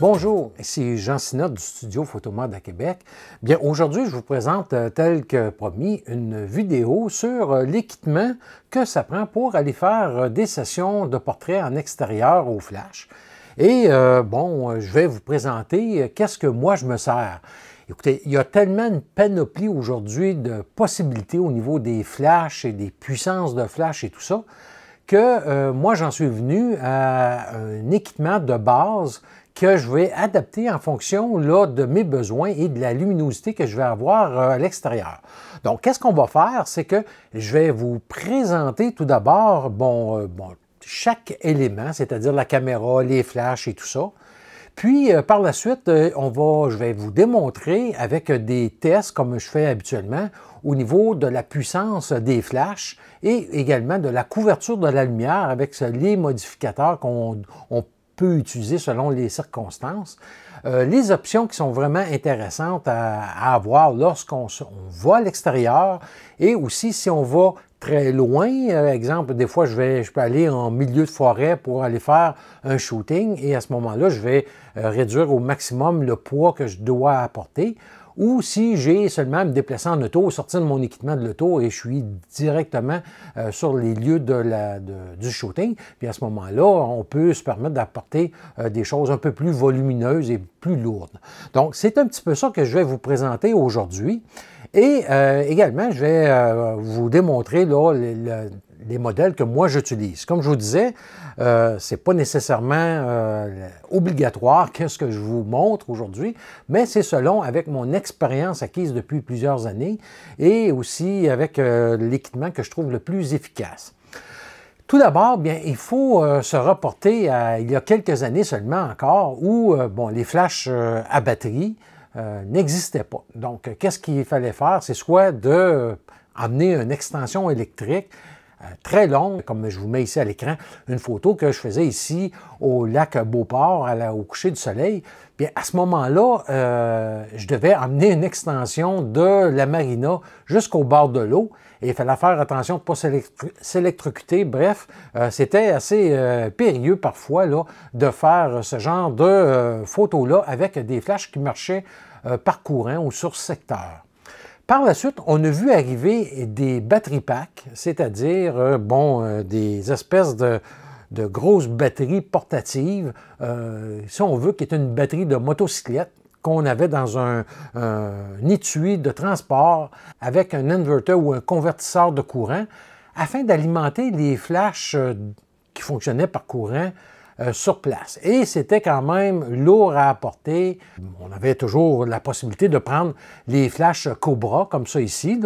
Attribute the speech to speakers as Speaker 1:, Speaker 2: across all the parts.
Speaker 1: Bonjour, ici Jean Sinot du studio Photomode à Québec. Bien, aujourd'hui, je vous présente, euh, tel que promis, une vidéo sur euh, l'équipement que ça prend pour aller faire euh, des sessions de portrait en extérieur au flash. Et bon, je vais vous présenter qu'est-ce que moi je me sers. Écoutez, il y a tellement une panoplie aujourd'hui de possibilités au niveau des flashs et des puissances de flash et tout ça, que moi j'en suis venu à un équipement de base que je vais adapter en fonction de mes besoins et de la luminosité que je vais avoir euh, à l'extérieur. Donc, qu'est-ce qu'on va faire? C'est que je vais vous présenter tout d'abord bon, euh, bon, chaque élément, c'est-à-dire la caméra, les flashs et tout ça. Puis, euh, par la suite, on va, je vais vous démontrer avec des tests, comme je fais habituellement, au niveau de la puissance des flashs et également de la couverture de la lumière avec les modificateurs qu'on peut utiliser selon les circonstances. Euh, les options qui sont vraiment intéressantes à, avoir lorsqu'on va à l'extérieur et aussi si on va très loin. Euh, exemple, des fois, je, vais, je peux aller en milieu de forêt pour aller faire un shooting et à ce moment-là, je vais euh, réduire au maximum le poids que je dois apporter ou si j'ai seulement à me déplacer en auto, sortir de mon équipement de l'auto et je suis directement euh, sur les lieux du shooting. Puis à ce moment-là, on peut se permettre d'apporter euh, des choses un peu plus volumineuses et plus lourdes. Donc, c'est un petit peu ça que je vais vous présenter aujourd'hui. Et euh, également, je vais vous démontrer le les modèles que moi j'utilise. Comme je vous disais, euh, ce n'est pas nécessairement euh, obligatoire qu'est-ce que je vous montre aujourd'hui, mais c'est selon avec mon expérience acquise depuis plusieurs années et aussi avec euh, l'équipement que je trouve le plus efficace. Tout d'abord, bien, il faut se reporter à il y a quelques années seulement encore où bon, les flashs à batterie n'existaient pas. Donc, qu'est-ce qu'il fallait faire? C'est soit de amener une extension électrique euh, très longue, comme je vous mets ici à l'écran, une photo que je faisais ici au lac Beauport à au coucher du soleil. Bien, à ce moment-là, euh, je devais amener une extension de la marina jusqu'au bord de l'eau et il fallait faire attention de ne pas s'électrocuter. Bref, euh, c'était assez périlleux parfois là, de faire ce genre de photos-là avec des flashs qui marchaient par courant ou sur secteur. Par la suite, on a vu arriver des batteries packs, c'est-à-dire euh, bon, euh, des espèces de, grosses batteries portatives, euh, si on veut, qui est une batterie de motocyclette qu'on avait dans un, un étui de transport avec un inverter ou un convertisseur de courant afin d'alimenter les flashs qui fonctionnaient par courant euh, sur place. Et c'était quand même lourd à apporter. On avait toujours la possibilité de prendre les flashs Cobra, comme ça ici.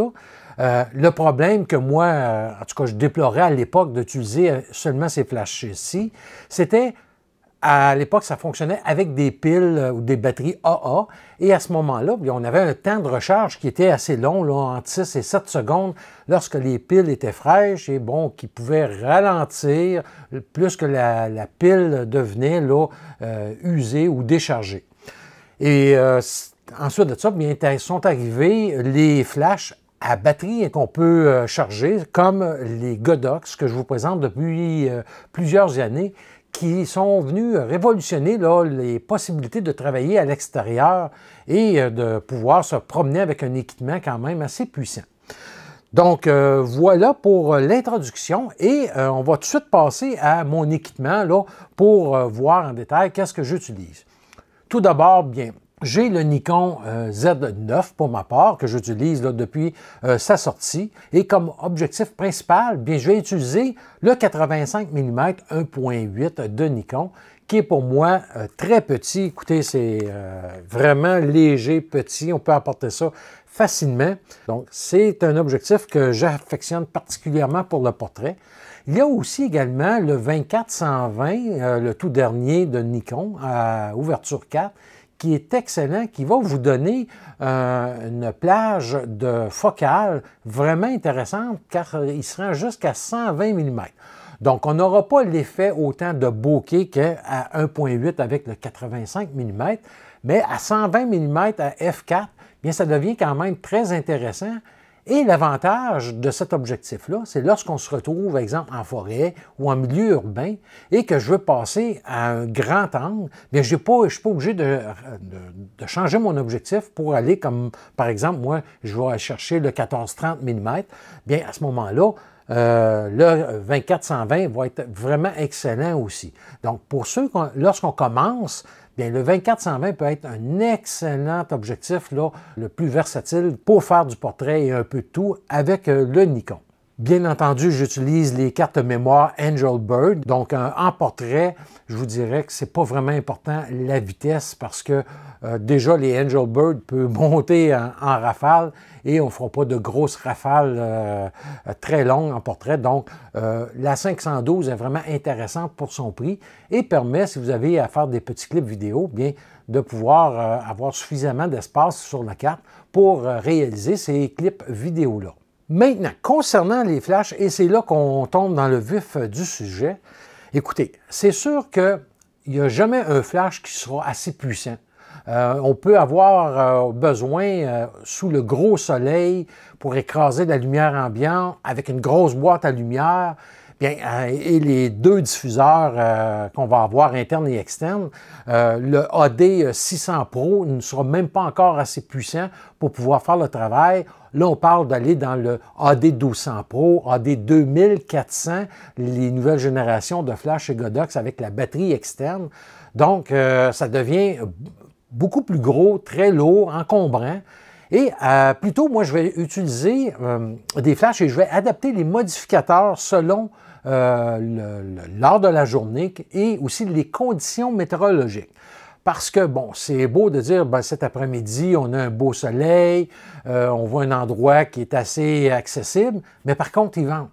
Speaker 1: Euh, le problème que moi, euh, en tout cas, je déplorais à l'époque d'utiliser seulement ces flashs-ci, c'était à l'époque, ça fonctionnait avec des piles euh, ou des batteries AA. Et à ce moment-là, on avait un temps de recharge qui était assez long, là, entre 6 et 7 secondes, lorsque les piles étaient fraîches et bon, qui pouvaient ralentir plus que la, pile devenait euh, usée ou déchargée. Et euh, ensuite de ça, bien, sont arrivés les flashs à batterie qu'on peut charger, comme les Godox que je vous présente depuis plusieurs années, qui sont venus révolutionner les possibilités de travailler à l'extérieur et euh, de pouvoir se promener avec un équipement quand même assez puissant. Donc euh, voilà pour euh, l'introduction et on va tout de suite passer à mon équipement pour voir en détail qu'est-ce que j'utilise. Tout d'abord, bien, j'ai le Nikon euh, Z9 pour ma part, que j'utilise depuis euh, sa sortie. Et comme objectif principal, bien, je vais utiliser le 85 mm 1.8 de Nikon, qui est pour moi euh, très petit. Écoutez, c'est vraiment léger, petit. On peut apporter ça facilement. Donc, c'est un objectif que j'affectionne particulièrement pour le portrait. Il y a aussi également le 24-120, le tout dernier de Nikon, à ouverture 4, qui est excellent, qui va vous donner euh, une plage de focale vraiment intéressante car il sera jusqu'à 120 mm. Donc, on n'aura pas l'effet autant de bokeh qu'à 1.8 avec le 85 mm, mais à 120 mm à f4, bien, ça devient quand même très intéressant et l'avantage de cet objectif-là, c'est lorsqu'on se retrouve, par exemple, en forêt ou en milieu urbain et que je veux passer à un grand angle, bien, je ne suis pas obligé de, changer mon objectif pour aller comme, par exemple, moi, je vais chercher le 14-30 mm. Bien, à ce moment-là, euh, le 24-120 va être vraiment excellent aussi. Donc, pour ceux, lorsqu'on commence le 24-120 peut être un excellent objectif, le plus versatile pour faire du portrait et un peu tout avec euh, le Nikon. Bien entendu, j'utilise les cartes mémoire Angel Bird. Donc, en portrait, je vous dirais que c'est pas vraiment important la vitesse parce que euh, déjà, les Angel Bird peuvent monter en, rafale et on ne fera pas de grosses rafales euh, très longues en portrait. Donc, euh, la 512 est vraiment intéressante pour son prix et permet, si vous avez à faire des petits clips vidéo, bien de pouvoir avoir suffisamment d'espace sur la carte pour réaliser ces clips vidéo-là. Maintenant, concernant les flashs, et c'est là qu'on tombe dans le vif euh, du sujet, écoutez, c'est sûr qu'il n'y a jamais un flash qui sera assez puissant. Euh, on peut avoir euh, besoin, sous le gros soleil, pour écraser la lumière ambiante avec une grosse boîte à lumière, et les deux diffuseurs qu'on va avoir, internes et externes, le AD600 Pro ne sera même pas encore assez puissant pour pouvoir faire le travail. Là, on parle d'aller dans le AD 1200 Pro, AD 2400, les nouvelles générations de flash et Godox avec la batterie externe. Donc, euh, ça devient beaucoup plus gros, très lourd, encombrant. Et euh, plutôt, moi, je vais utiliser euh, des flashs et je vais adapter les modificateurs selon l'heure de la journée et aussi les conditions météorologiques. Parce que, bon, c'est beau de dire, ben, cet après-midi, on a un beau soleil, euh, on voit un endroit qui est assez accessible, mais par contre, ils vendent.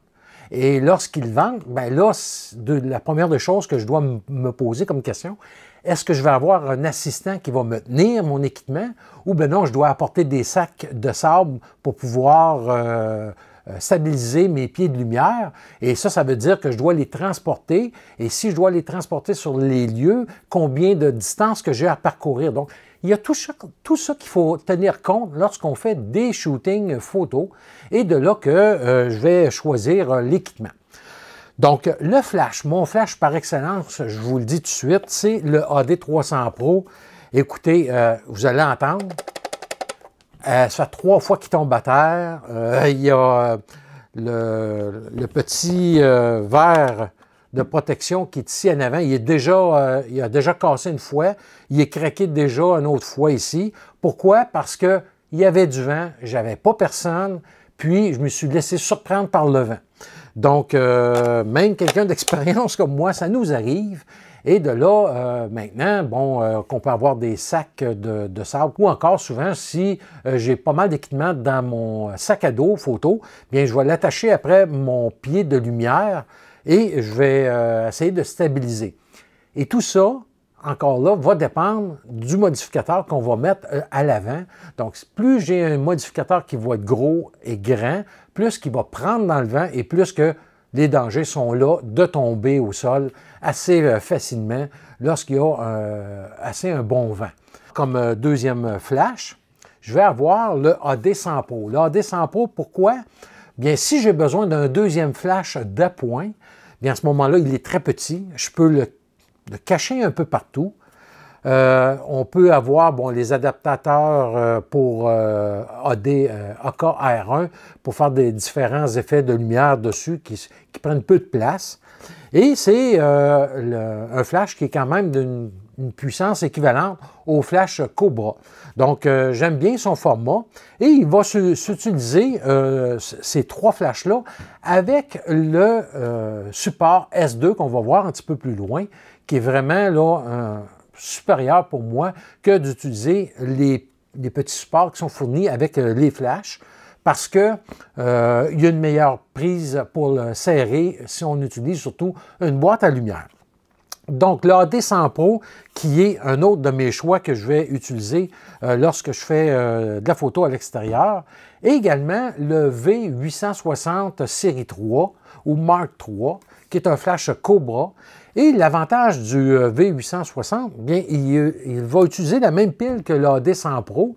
Speaker 1: Et lorsqu'ils vendent, ben là, de, la première des choses que je dois me poser comme question, est-ce que je vais avoir un assistant qui va me tenir mon équipement ou ben non, je dois apporter des sacs de sable pour pouvoir euh, euh, stabiliser mes pieds de lumière. Et ça, ça veut dire que je dois les transporter. Et si je dois les transporter sur les lieux, combien de distance que j'ai à parcourir. Donc, il y a tout ça, tout qu'il faut tenir compte lorsqu'on fait des shootings photos. Et de là que euh, je vais choisir euh, l'équipement. Donc, le flash, mon flash par excellence, je vous le dis tout de suite, c'est le AD300 Pro. Écoutez, vous allez entendre, euh, ça fait trois fois qu'il tombe à terre. Euh, il y a euh, le, petit verre de protection qui est ici en avant. Il, est déjà, il a déjà cassé une fois. Il est craqué déjà une autre fois ici. Pourquoi? Parce qu'il y avait du vent, j'avais pas personne, puis je me suis laissé surprendre par le vent. Donc, même quelqu'un d'expérience comme moi, ça nous arrive. Et de là, euh, maintenant, bon, euh, qu'on peut avoir des sacs de, sable ou encore souvent, si euh, j'ai pas mal d'équipement dans mon sac à dos photo, bien, je vais l'attacher après mon pied de lumière et je vais essayer de stabiliser. Et tout ça, encore là, va dépendre du modificateur qu'on va mettre à l'avant. Donc, plus j'ai un modificateur qui va être gros et grand, plus qu'il va prendre dans le vent et plus que les dangers sont là de tomber au sol assez euh, facilement lorsqu'il y a euh, assez un bon vent. Comme euh, deuxième flash, je vais avoir le AD 100 Le AD 100 pourquoi? Bien, si j'ai besoin d'un deuxième flash d'appoint, bien à ce moment-là, il est très petit. Je peux le, cacher un peu partout. on peut avoir bon, les adaptateurs pour AD, AKR1 pour faire des différents effets de lumière dessus qui prennent peu de place. Et c'est euh, un flash qui est quand même d'une puissance équivalente au flash Cobra. Donc, euh, j'aime bien son format. Et il va s'utiliser, euh, ces trois flashs-là, avec le support S2 qu'on va voir un petit peu plus loin, qui est vraiment supérieur pour moi que d'utiliser les petits supports qui sont fournis avec les flashs parce qu'il euh, y a une meilleure prise pour le serrer si on utilise surtout une boîte à lumière. Donc, le 100 Pro, qui est un autre de mes choix que je vais utiliser euh, lorsque je fais euh, de la photo à l'extérieur. Et également le V860 Série 3 ou Mark 3, qui est un flash Cobra. Et l'avantage du V860, bien, il, va utiliser la même pile que l'AD100 Pro.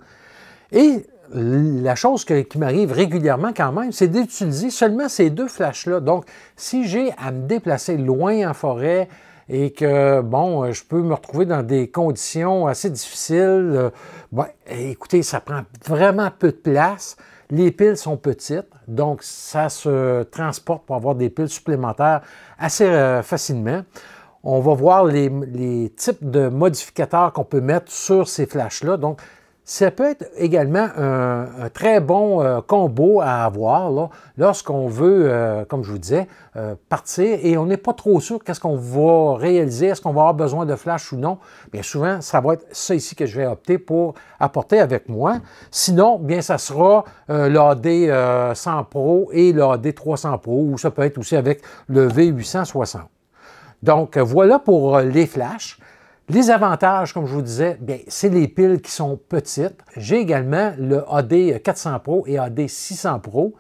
Speaker 1: Et la chose qui m'arrive régulièrement quand même, c'est d'utiliser seulement ces deux flashs-là. Donc, si j'ai à me déplacer loin en forêt et que, bon, euh, je peux me retrouver dans des conditions assez difficiles, euh, ben, écoutez, ça prend vraiment peu de place. Les piles sont petites, donc ça se transporte pour avoir des piles supplémentaires assez euh, facilement. On va voir les, les types de modificateurs qu'on peut mettre sur ces flashs-là. Donc, ça peut être également un, très bon euh, combo à avoir lorsqu'on veut, euh, comme je vous disais, euh, partir et on n'est pas trop sûr qu'est-ce qu'on va réaliser, est-ce qu'on va avoir besoin de flash ou non. Bien souvent, ça va être ça ici que je vais opter pour apporter avec moi. Sinon, bien ça sera l'AD 100 Pro et l'AD 300 Pro ou ça peut être aussi avec le V860. Donc voilà pour les flashs. Les avantages, comme je vous disais, c'est les piles qui sont petites. J'ai également le AD 400 Pro et AD 600 Pro.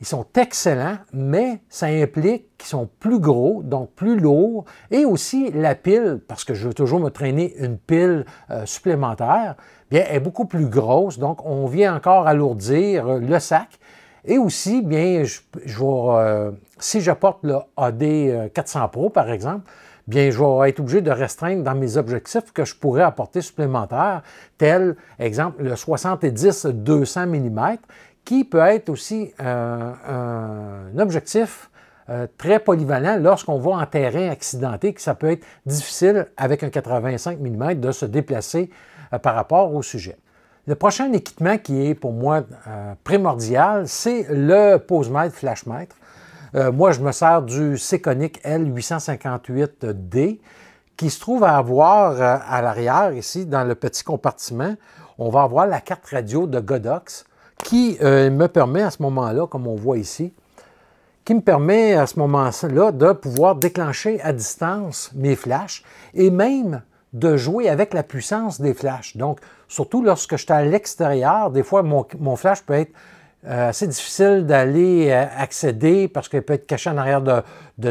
Speaker 1: Ils sont excellents, mais ça implique qu'ils sont plus gros, donc plus lourds, et aussi la pile, parce que je veux toujours me traîner une pile euh, supplémentaire, bien, est beaucoup plus grosse, donc on vient encore alourdir euh, le sac. Et aussi, bien, euh, si je porte le AD 400 Pro, par exemple, bien, je vais être obligé de restreindre dans mes objectifs que je pourrais apporter supplémentaires, tel, exemple, le 70-200 mm, qui peut être aussi euh, un objectif euh, très polyvalent lorsqu'on va en terrain accidenté, que ça peut être difficile avec un 85 mm de se déplacer euh, par rapport au sujet. Le prochain équipement qui est pour moi primordial, c'est le pose-mètre, flash-mètre. Euh, moi, je me sers du Seconic L858D qui se trouve à avoir euh, à l'arrière, ici, dans le petit compartiment, on va avoir la carte radio de Godox qui euh, me permet à ce moment-là, comme on voit ici, qui me permet à ce moment-là de pouvoir déclencher à distance mes flashs et même de jouer avec la puissance des flashs. Donc, surtout lorsque je suis à l'extérieur, des fois, mon, flash peut être euh, assez c'est difficile d'aller euh, accéder parce qu'elle peut être cachée en arrière de,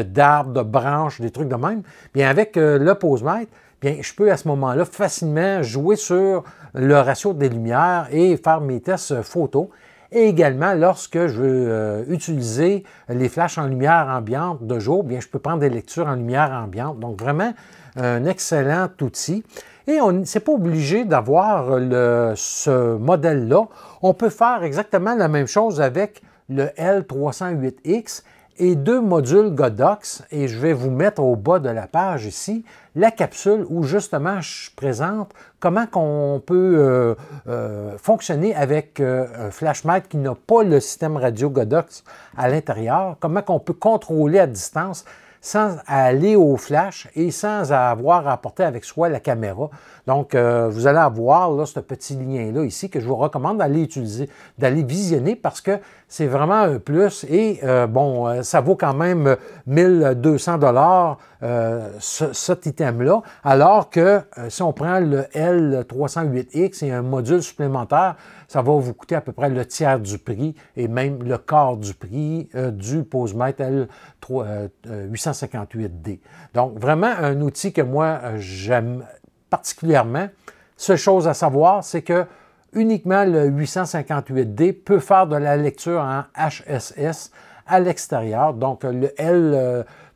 Speaker 1: d'arbres, de, branches, des trucs de même. Bien, avec euh, le pose-mètre, je peux à ce moment-là facilement jouer sur le ratio des lumières et faire mes tests photo. Et également, lorsque je veux utiliser les flashs en lumière ambiante de jour, bien, je peux prendre des lectures en lumière ambiante. Donc, vraiment, un excellent outil. Et on n'est pas obligé d'avoir euh, ce modèle-là. On peut faire exactement la même chose avec le L308X et deux modules Godox. Et je vais vous mettre au bas de la page ici la capsule où justement je présente comment on peut euh, euh, fonctionner avec un flashmate qui n'a pas le système radio Godox à l'intérieur, comment on peut contrôler à distance sans aller au flash et sans avoir à apporter avec soi la caméra. Donc, euh, vous allez avoir là, ce petit lien-là ici que je vous recommande d'aller utiliser, d'aller visionner parce que c'est vraiment un plus et euh, bon, euh, ça vaut quand même 1200 dollars ce, cet item-là, alors que si on prend le L308X et un module supplémentaire, ça va vous coûter à peu près le tiers du prix et même le quart du prix du PoseMet L858D. Donc, vraiment un outil que moi, j'aime particulièrement. Seule chose à savoir, c'est que uniquement le 858D peut faire de la lecture en HSS à l'extérieur. Donc, le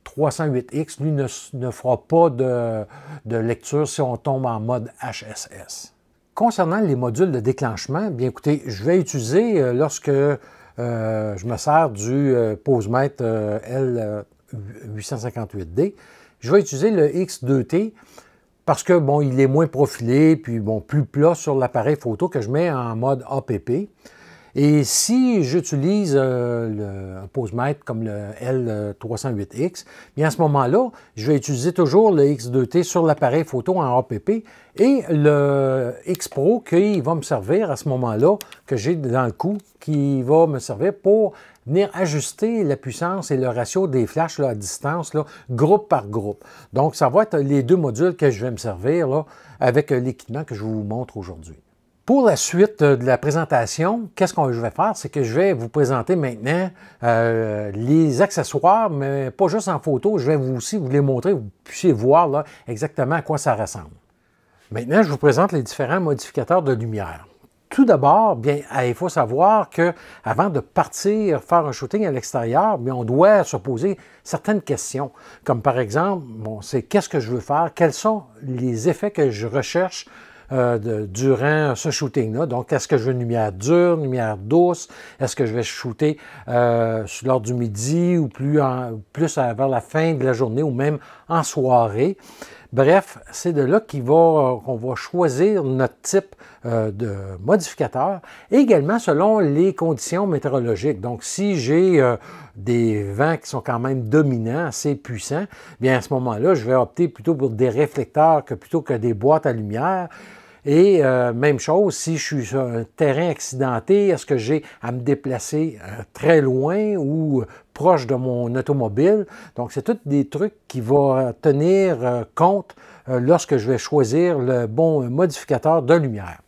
Speaker 1: L308X, lui, ne, fera pas de, lecture si on tombe en mode HSS. Concernant les modules de déclenchement, eh bien écoutez, je vais utiliser euh, lorsque euh, je me sers du euh, posemètre euh, L858D, je vais utiliser le X2T parce que, bon, il est moins profilé, puis, bon, plus plat sur l'appareil photo que je mets en mode APP. Et si j'utilise euh, un pose-mètre comme le L308X, bien à ce moment-là, je vais utiliser toujours le X2T sur l'appareil photo en APP et le X Pro qui va me servir à ce moment-là, que j'ai dans le coup, qui va me servir pour venir ajuster la puissance et le ratio des flashs à distance, groupe par groupe. Donc, ça va être les deux modules que je vais me servir avec euh, l'équipement que je vous montre aujourd'hui. Pour la suite euh, de la présentation, qu'est-ce que je vais faire? C'est que je vais vous présenter maintenant euh, les accessoires, mais pas juste en photo, je vais vous aussi vous les montrer, vous puissiez voir exactement à quoi ça ressemble. Maintenant, je vous présente les différents modificateurs de lumière. Tout d'abord, bien, eh, il faut savoir que avant de partir faire un shooting à l'extérieur, on doit se poser certaines questions, comme par exemple, bon, c'est qu'est-ce que je veux faire, quels sont les effets que je recherche euh, durant ce shooting-là. Donc, est-ce que je veux une lumière dure, une lumière douce? Est-ce que je vais shooter euh, lors du midi ou plus, en, plus vers la fin de la journée ou même en soirée? Bref, c'est de là euh, qu'on va, choisir notre type euh, de modificateur, également selon les conditions météorologiques. Donc, si j'ai euh, des vents qui sont quand même dominants, assez puissants, bien à ce moment-là, je vais opter plutôt pour des réflecteurs que plutôt que des boîtes à lumière. Et euh, même chose, si je suis sur un terrain accidenté, est-ce que j'ai à me déplacer euh, très loin ou euh, proche de mon automobile? Donc, c'est tous des trucs qui vont tenir compte lorsque je vais choisir le bon modificateur de lumière.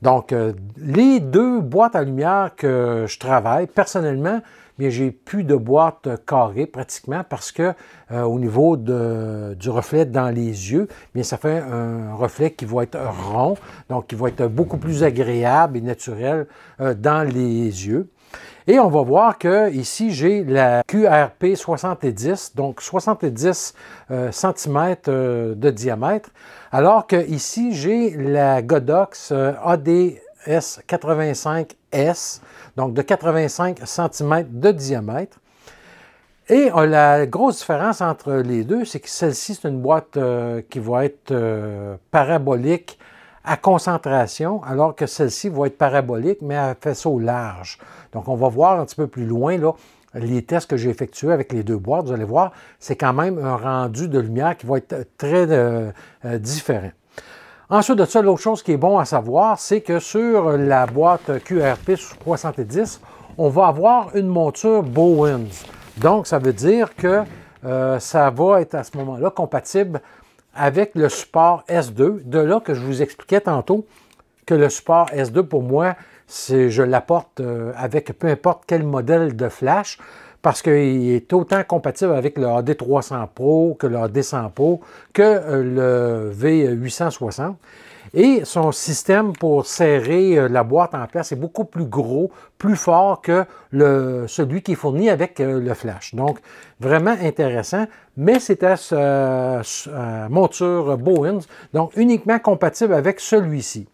Speaker 1: Donc, les deux boîtes à lumière que je travaille personnellement, j'ai plus de boîte carrée pratiquement parce que euh, au niveau du reflet dans les yeux, bien ça fait un reflet qui va être rond, donc qui va être beaucoup plus agréable et naturel euh, dans les yeux. Et on va voir que ici j'ai la QRP 70, donc 70 euh, cm de diamètre, alors que ici j'ai la Godox AD S85S, donc de 85 cm de diamètre. Et euh, la grosse différence entre les deux, c'est que celle-ci, c'est une boîte euh, qui va être euh, parabolique à concentration, alors que celle-ci va être parabolique, mais à faisceau large. Donc, on va voir un petit peu plus loin, là, les tests que j'ai effectués avec les deux boîtes, vous allez voir, c'est quand même un rendu de lumière qui va être très différent. Ensuite de ça, l'autre chose qui est bon à savoir, c'est que sur la boîte QRP 70 on va avoir une monture Bowens. Donc, ça veut dire que euh, ça va être à ce moment-là compatible avec le support S2. De là que je vous expliquais tantôt que le support S2, pour moi, je l'apporte euh, avec peu importe quel modèle de flash parce qu'il est autant compatible avec le AD300 Pro que le AD100 Pro que euh, le V860. Et son système pour serrer euh, la boîte en place est beaucoup plus gros, plus fort que celui qui est fourni avec euh, le flash. Donc, vraiment intéressant, mais c'est à sa monture Bowens, donc uniquement compatible avec celui-ci.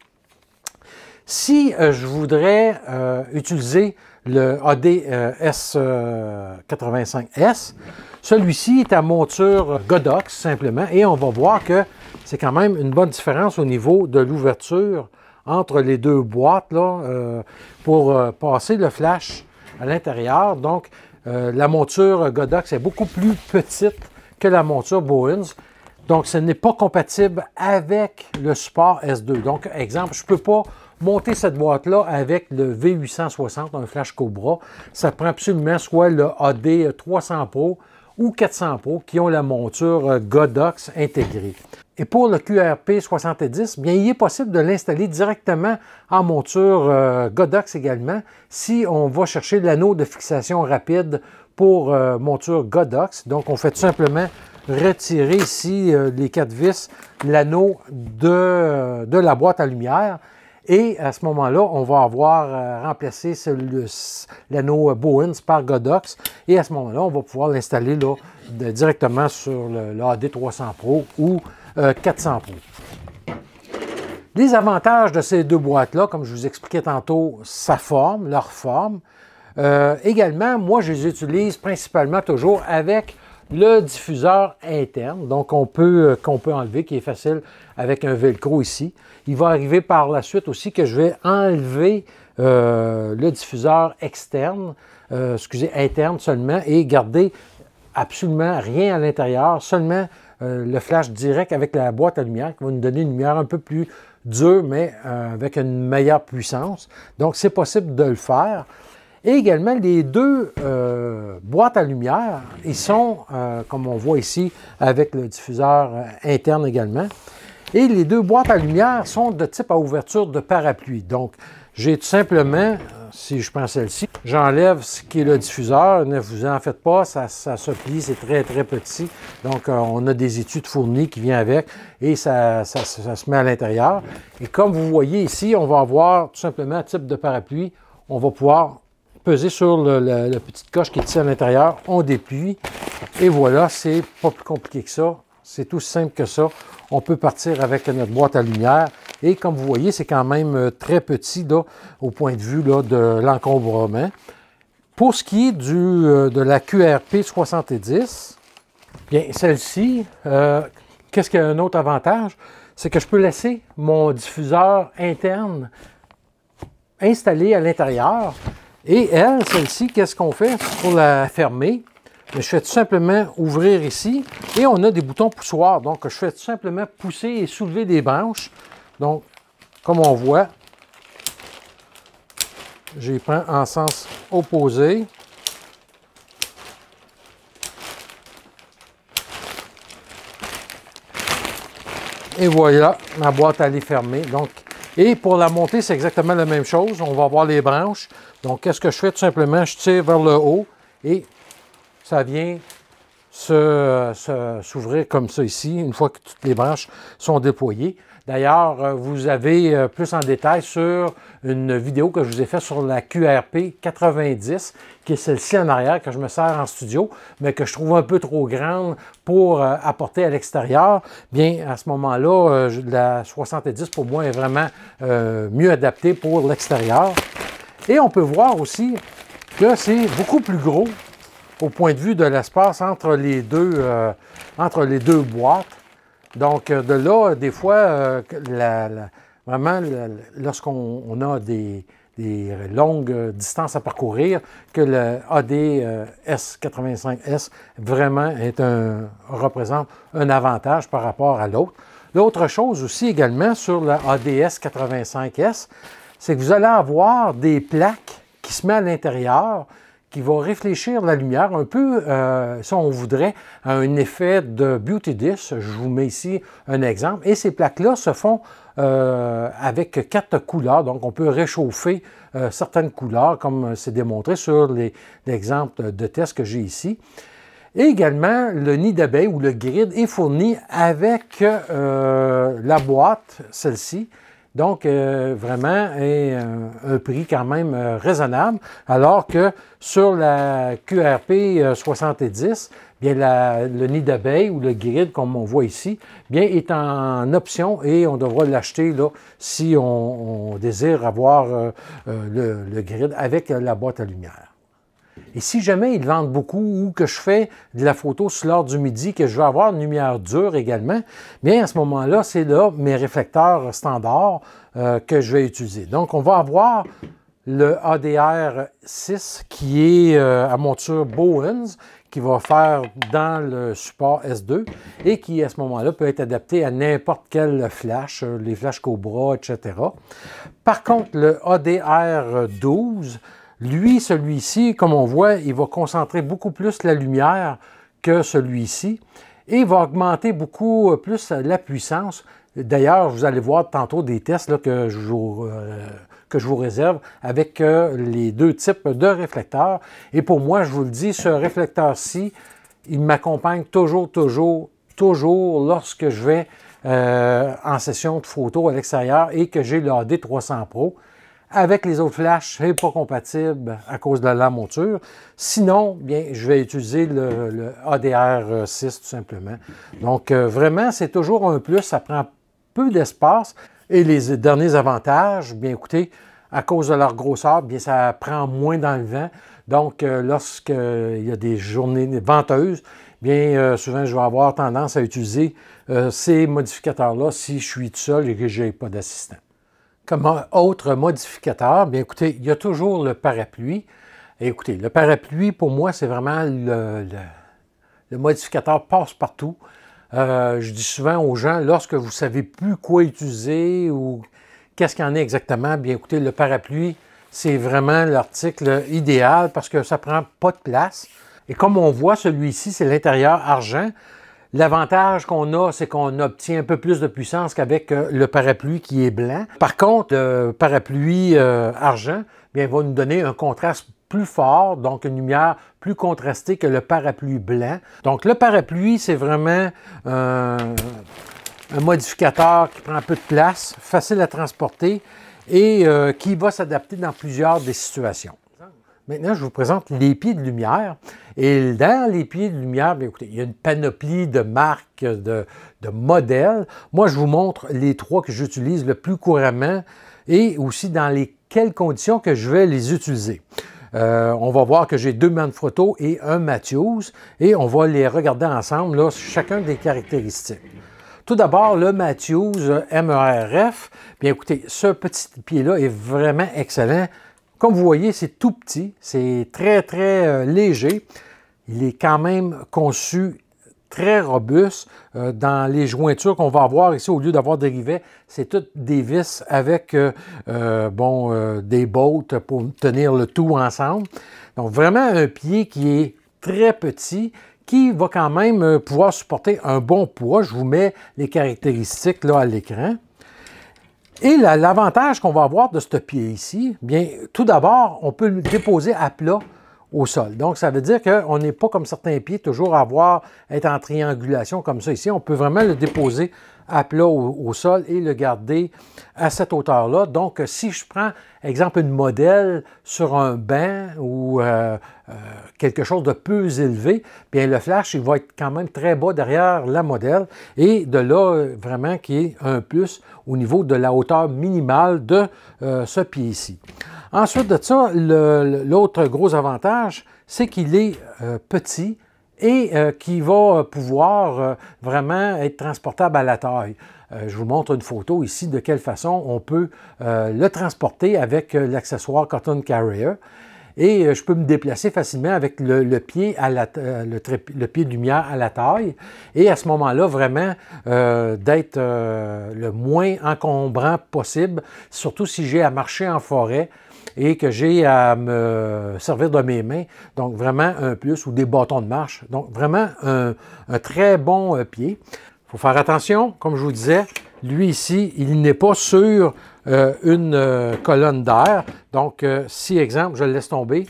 Speaker 1: Si je voudrais utiliser le ADS85S. Euh, euh, Celui-ci est à monture Godox simplement et on va voir que c'est quand même une bonne différence au niveau de l'ouverture entre les deux boîtes euh, pour passer le flash à l'intérieur. Donc, la monture Godox est beaucoup plus petite que la monture Bowens. Donc, ce n'est pas compatible avec le support S2. Donc, exemple, je ne peux pas Monter cette boîte-là avec le V860, un flash Cobra, ça prend absolument soit le AD 300 Pro ou 400 Pro qui ont la monture euh, Godox intégrée. Et pour le QRP 70, bien, il est possible de l'installer directement en monture euh, Godox également si on va chercher l'anneau de fixation rapide pour euh, monture Godox. Donc, on fait tout simplement retirer ici les quatre vis, l'anneau de la boîte à lumière et à ce moment-là, on va avoir euh, remplacé l'anneau euh, Bowens par Godox. Et à ce moment-là, on va pouvoir l'installer directement sur l'AD 300 Pro ou 400 euh, Pro. Les avantages de ces deux boîtes-là, comme je vous expliquais tantôt, sa forme, leur forme. également, moi, je les utilise principalement toujours avec le diffuseur interne, donc peut, euh, qu'on peut enlever, qui est facile avec un velcro ici. Il va arriver par la suite aussi que je vais enlever euh, le diffuseur externe, euh, excusez, interne seulement, et garder absolument rien à l'intérieur, seulement le flash direct avec la boîte à lumière qui va nous donner une lumière un peu plus dure, mais avec une meilleure puissance. Donc, c'est possible de le faire également, les deux euh, boîtes à lumière, ils sont, euh, comme on voit ici, avec le diffuseur euh, interne également. Et les deux boîtes à lumière sont de type à ouverture de parapluie. Donc, j'ai tout simplement, si je prends celle-ci, j'enlève ce qui est le diffuseur. Ne vous en faites pas, ça, se plie, c'est très, très petit. Donc, on a des études fournies qui viennent avec et ça se met à l'intérieur. Et comme vous voyez ici, on va avoir tout simplement un type de parapluie. On va pouvoir peser sur la, petite coche qui est ici à l'intérieur, on déplie, et voilà, c'est pas plus compliqué que ça, c'est tout simple que ça. On peut partir avec notre boîte à lumière, et comme vous voyez, c'est quand même euh, très petit au point de vue là, de l'encombrement. Pour ce qui est du, euh, de la QRP 70, bien celle-ci, euh, qu'est-ce qu'il y a un autre avantage? C'est que je peux laisser mon diffuseur interne installé à l'intérieur et elle, hein, celle-ci, qu'est-ce qu'on fait pour la fermer? Je fais tout simplement ouvrir ici et on a des boutons poussoirs. Donc, je fais tout simplement pousser et soulever des branches. Donc, comme on voit, j'y prends en sens opposé. Et voilà, ma boîte elle est fermée. et pour la monter, c'est exactement la même chose. On va avoir les branches. Donc, qu'est-ce que je fais? Tout simplement, je tire vers le haut et ça vient s'ouvrir comme ça ici, une fois que toutes les branches sont déployées. D'ailleurs, euh, vous avez euh, plus en détail sur une vidéo que je vous ai faite sur la QRP 90, qui est celle-ci en arrière que je me sers en studio, mais que je trouve un peu trop grande pour euh, apporter à l'extérieur. Bien, à ce moment-là, la 70 pour moi est vraiment mieux adaptée pour l'extérieur. Et on peut voir aussi que c'est beaucoup plus gros au point de vue de l'espace entre, les deux, euh, entre les deux boîtes. Donc, euh, de là, des fois, euh, vraiment, lorsqu'on a des, longues distances à parcourir, que le ADS85S vraiment est un, représente un avantage par rapport à l'autre. L'autre chose aussi également sur le ADS85S, c'est que vous allez avoir des plaques qui se mettent à l'intérieur, qui vont réfléchir la lumière, un peu, euh, si on voudrait, un effet de beauty dish. Je vous mets ici un exemple. Et ces plaques-là se font euh, avec quatre couleurs. Donc, on peut réchauffer euh, certaines couleurs, comme c'est démontré sur l'exemple de tests que j'ai ici. Et également, le nid d'abeille ou le grid est fourni avec la boîte, celle-ci, donc, euh, vraiment, euh, un prix quand même euh, raisonnable, alors que sur la QRP 70, bien le nid d'abeille ou le grid, comme on voit ici, bien est en option et on devra l'acheter si on, désire avoir le grid avec la boîte à lumière. Et si jamais ils vendent beaucoup ou que je fais de la photo sur l'heure du midi, que je vais avoir une lumière dure également, bien à ce moment-là, c'est là mes réflecteurs standards euh, que je vais utiliser. Donc, on va avoir le ADR 6 qui est euh, à monture Bowens, qui va faire dans le support S2 et qui, à ce moment-là, peut être adapté à n'importe quel flash, euh, les flashs Cobra, etc. Par contre, le ADR12, lui, celui-ci, comme on voit, il va concentrer beaucoup plus la lumière que celui-ci et va augmenter beaucoup euh, plus la puissance. D'ailleurs, vous allez voir tantôt des tests euh, que, je vous, réserve avec euh, les deux types de réflecteurs. Et pour moi, je vous le dis, ce réflecteur-ci, il m'accompagne toujours, toujours, toujours lorsque je vais en session de photo à l'extérieur et que j'ai le AD300 Pro avec les autres flashs, n'est pas compatible à cause de la monture. Sinon, bien, je vais utiliser le, ADR6 tout simplement. Donc euh, vraiment, c'est toujours un plus, ça prend peu d'espace. Et les derniers avantages, bien écoutez, à cause de leur grosseur, bien ça prend moins dans le vent. Donc euh, lorsqu'il euh, y a des journées venteuses, bien souvent je vais avoir tendance à utiliser ces modificateurs-là si je suis tout seul et que je n'ai pas d'assistant. Comme autre modificateur, bien écoutez, il y a toujours le parapluie. Et écoutez, le parapluie, pour moi, c'est vraiment le, modificateur passe-partout. Euh, je dis souvent aux gens, lorsque vous ne savez plus quoi utiliser ou qu'est-ce qu'il y en a exactement, bien écoutez, le parapluie, c'est vraiment l'article idéal parce que ça ne prend pas de place. Et comme on voit, celui-ci, c'est l'intérieur argent. L'avantage qu'on a, c'est qu'on obtient un peu plus de puissance qu'avec euh, le parapluie qui est blanc. Par contre, le euh, parapluie euh, argent bien, va nous donner un contraste plus fort, donc une lumière plus contrastée que le parapluie blanc. Donc le parapluie, c'est vraiment un modificateur qui prend un peu de place, facile à transporter et qui va s'adapter dans plusieurs des situations. Maintenant, je vous présente les pieds de lumière. Et dans les pieds de lumière, bien, écoutez, il y a une panoplie de marques, de, modèles. Moi, je vous montre les trois que j'utilise le plus couramment et aussi dans les quelles conditions que je vais les utiliser. Euh, on va voir que j'ai deux Manfrotto et un Matthews et on va les regarder ensemble, là, chacun des caractéristiques. Tout d'abord, le Matthews MERF. Bien écoutez, ce petit pied-là est vraiment excellent. Comme vous voyez, c'est tout petit, c'est très, très euh, léger. Il est quand même conçu très robuste. Euh, dans les jointures qu'on va avoir ici, au lieu d'avoir des rivets, c'est toutes des vis avec euh, bon, des bolts pour tenir le tout ensemble. Donc vraiment un pied qui est très petit, qui va quand même pouvoir supporter un bon poids. Je vous mets les caractéristiques là à l'écran. Et l'avantage qu'on va avoir de ce pied ici, bien, tout d'abord, on peut le déposer à plat au sol. Donc, ça veut dire qu'on n'est pas comme certains pieds, toujours à avoir, être en triangulation comme ça ici. On peut vraiment le déposer à plat au, sol et le garder à cette hauteur-là. Donc, si je prends, exemple, une modèle sur un bain ou euh, euh, quelque chose de peu élevé, bien le flash, il va être quand même très bas derrière la modèle. Et de là, vraiment, qui est un plus au niveau de la hauteur minimale de euh, ce pied ci Ensuite de ça, l'autre gros avantage, c'est qu'il est petit et euh, qui va euh, pouvoir euh, vraiment être transportable à la taille. je vous montre une photo ici de quelle façon on peut le transporter avec l'accessoire Cotton Carrier. Et je peux me déplacer facilement avec le, pied, à la, le, pied de lumière à la taille. Et à ce moment-là, vraiment, d'être le moins encombrant possible, surtout si j'ai à marcher en forêt et que j'ai à me servir de mes mains. Donc, vraiment un plus ou des bâtons de marche. Donc, vraiment un, très bon euh, pied. Il faut faire attention, comme je vous disais, lui ici, il n'est pas sur euh, une euh, colonne d'air. Donc, si, exemple, je le laisse tomber,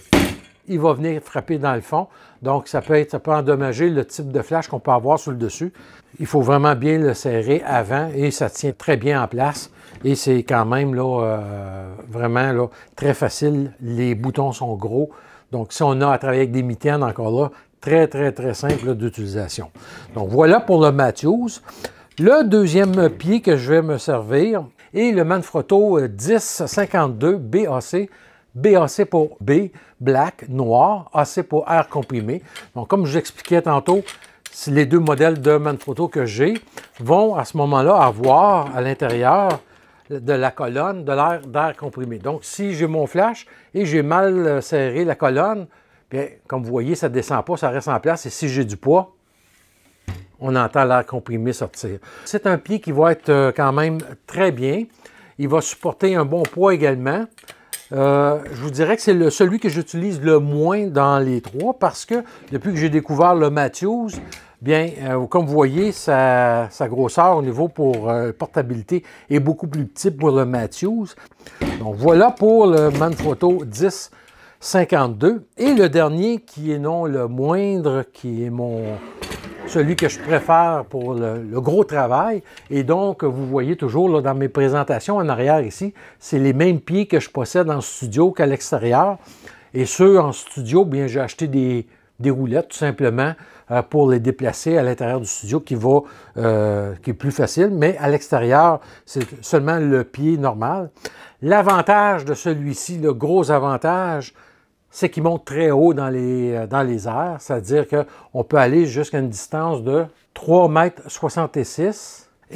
Speaker 1: il va venir frapper dans le fond. Donc, ça peut, être, ça peut endommager le type de flash qu'on peut avoir sur le dessus. Il faut vraiment bien le serrer avant et ça tient très bien en place. Et c'est quand même là, euh, vraiment là, très facile. Les boutons sont gros. Donc, si on a à travailler avec des mitaines, encore là, très, très, très simple d'utilisation. Donc, voilà pour le Matthews. Le deuxième pied que je vais me servir est le Manfrotto 1052 BAC. BAC pour B, black, noir, AC pour air comprimé. Donc, comme je vous expliquais tantôt, les deux modèles de Manfrotto que j'ai vont à ce moment-là avoir à l'intérieur de la colonne de l'air d'air comprimé. Donc, si j'ai mon flash et j'ai mal euh, serré la colonne, bien, comme vous voyez, ça ne descend pas, ça reste en place. Et si j'ai du poids, on entend l'air comprimé sortir. C'est un pied qui va être euh, quand même très bien. Il va supporter un bon poids également. Euh, je vous dirais que c'est celui que j'utilise le moins dans les trois parce que depuis que j'ai découvert le Matthews, Bien, euh, comme vous voyez, sa, grosseur au niveau pour euh, portabilité est beaucoup plus petite pour le Matthews. Donc voilà pour le Manfrotto 1052. Et le dernier qui est non le moindre, qui est mon celui que je préfère pour le, gros travail. Et donc, vous voyez toujours dans mes présentations en arrière ici, c'est les mêmes pieds que je possède en studio qu'à l'extérieur. Et ceux en studio, bien, j'ai acheté des roulettes tout simplement euh, pour les déplacer à l'intérieur du studio qui va, euh, qui est plus facile, mais à l'extérieur, c'est seulement le pied normal. L'avantage de celui-ci, le gros avantage, c'est qu'il monte très haut dans les, euh, dans les airs, c'est-à-dire qu'on peut aller jusqu'à une distance de 3,66 m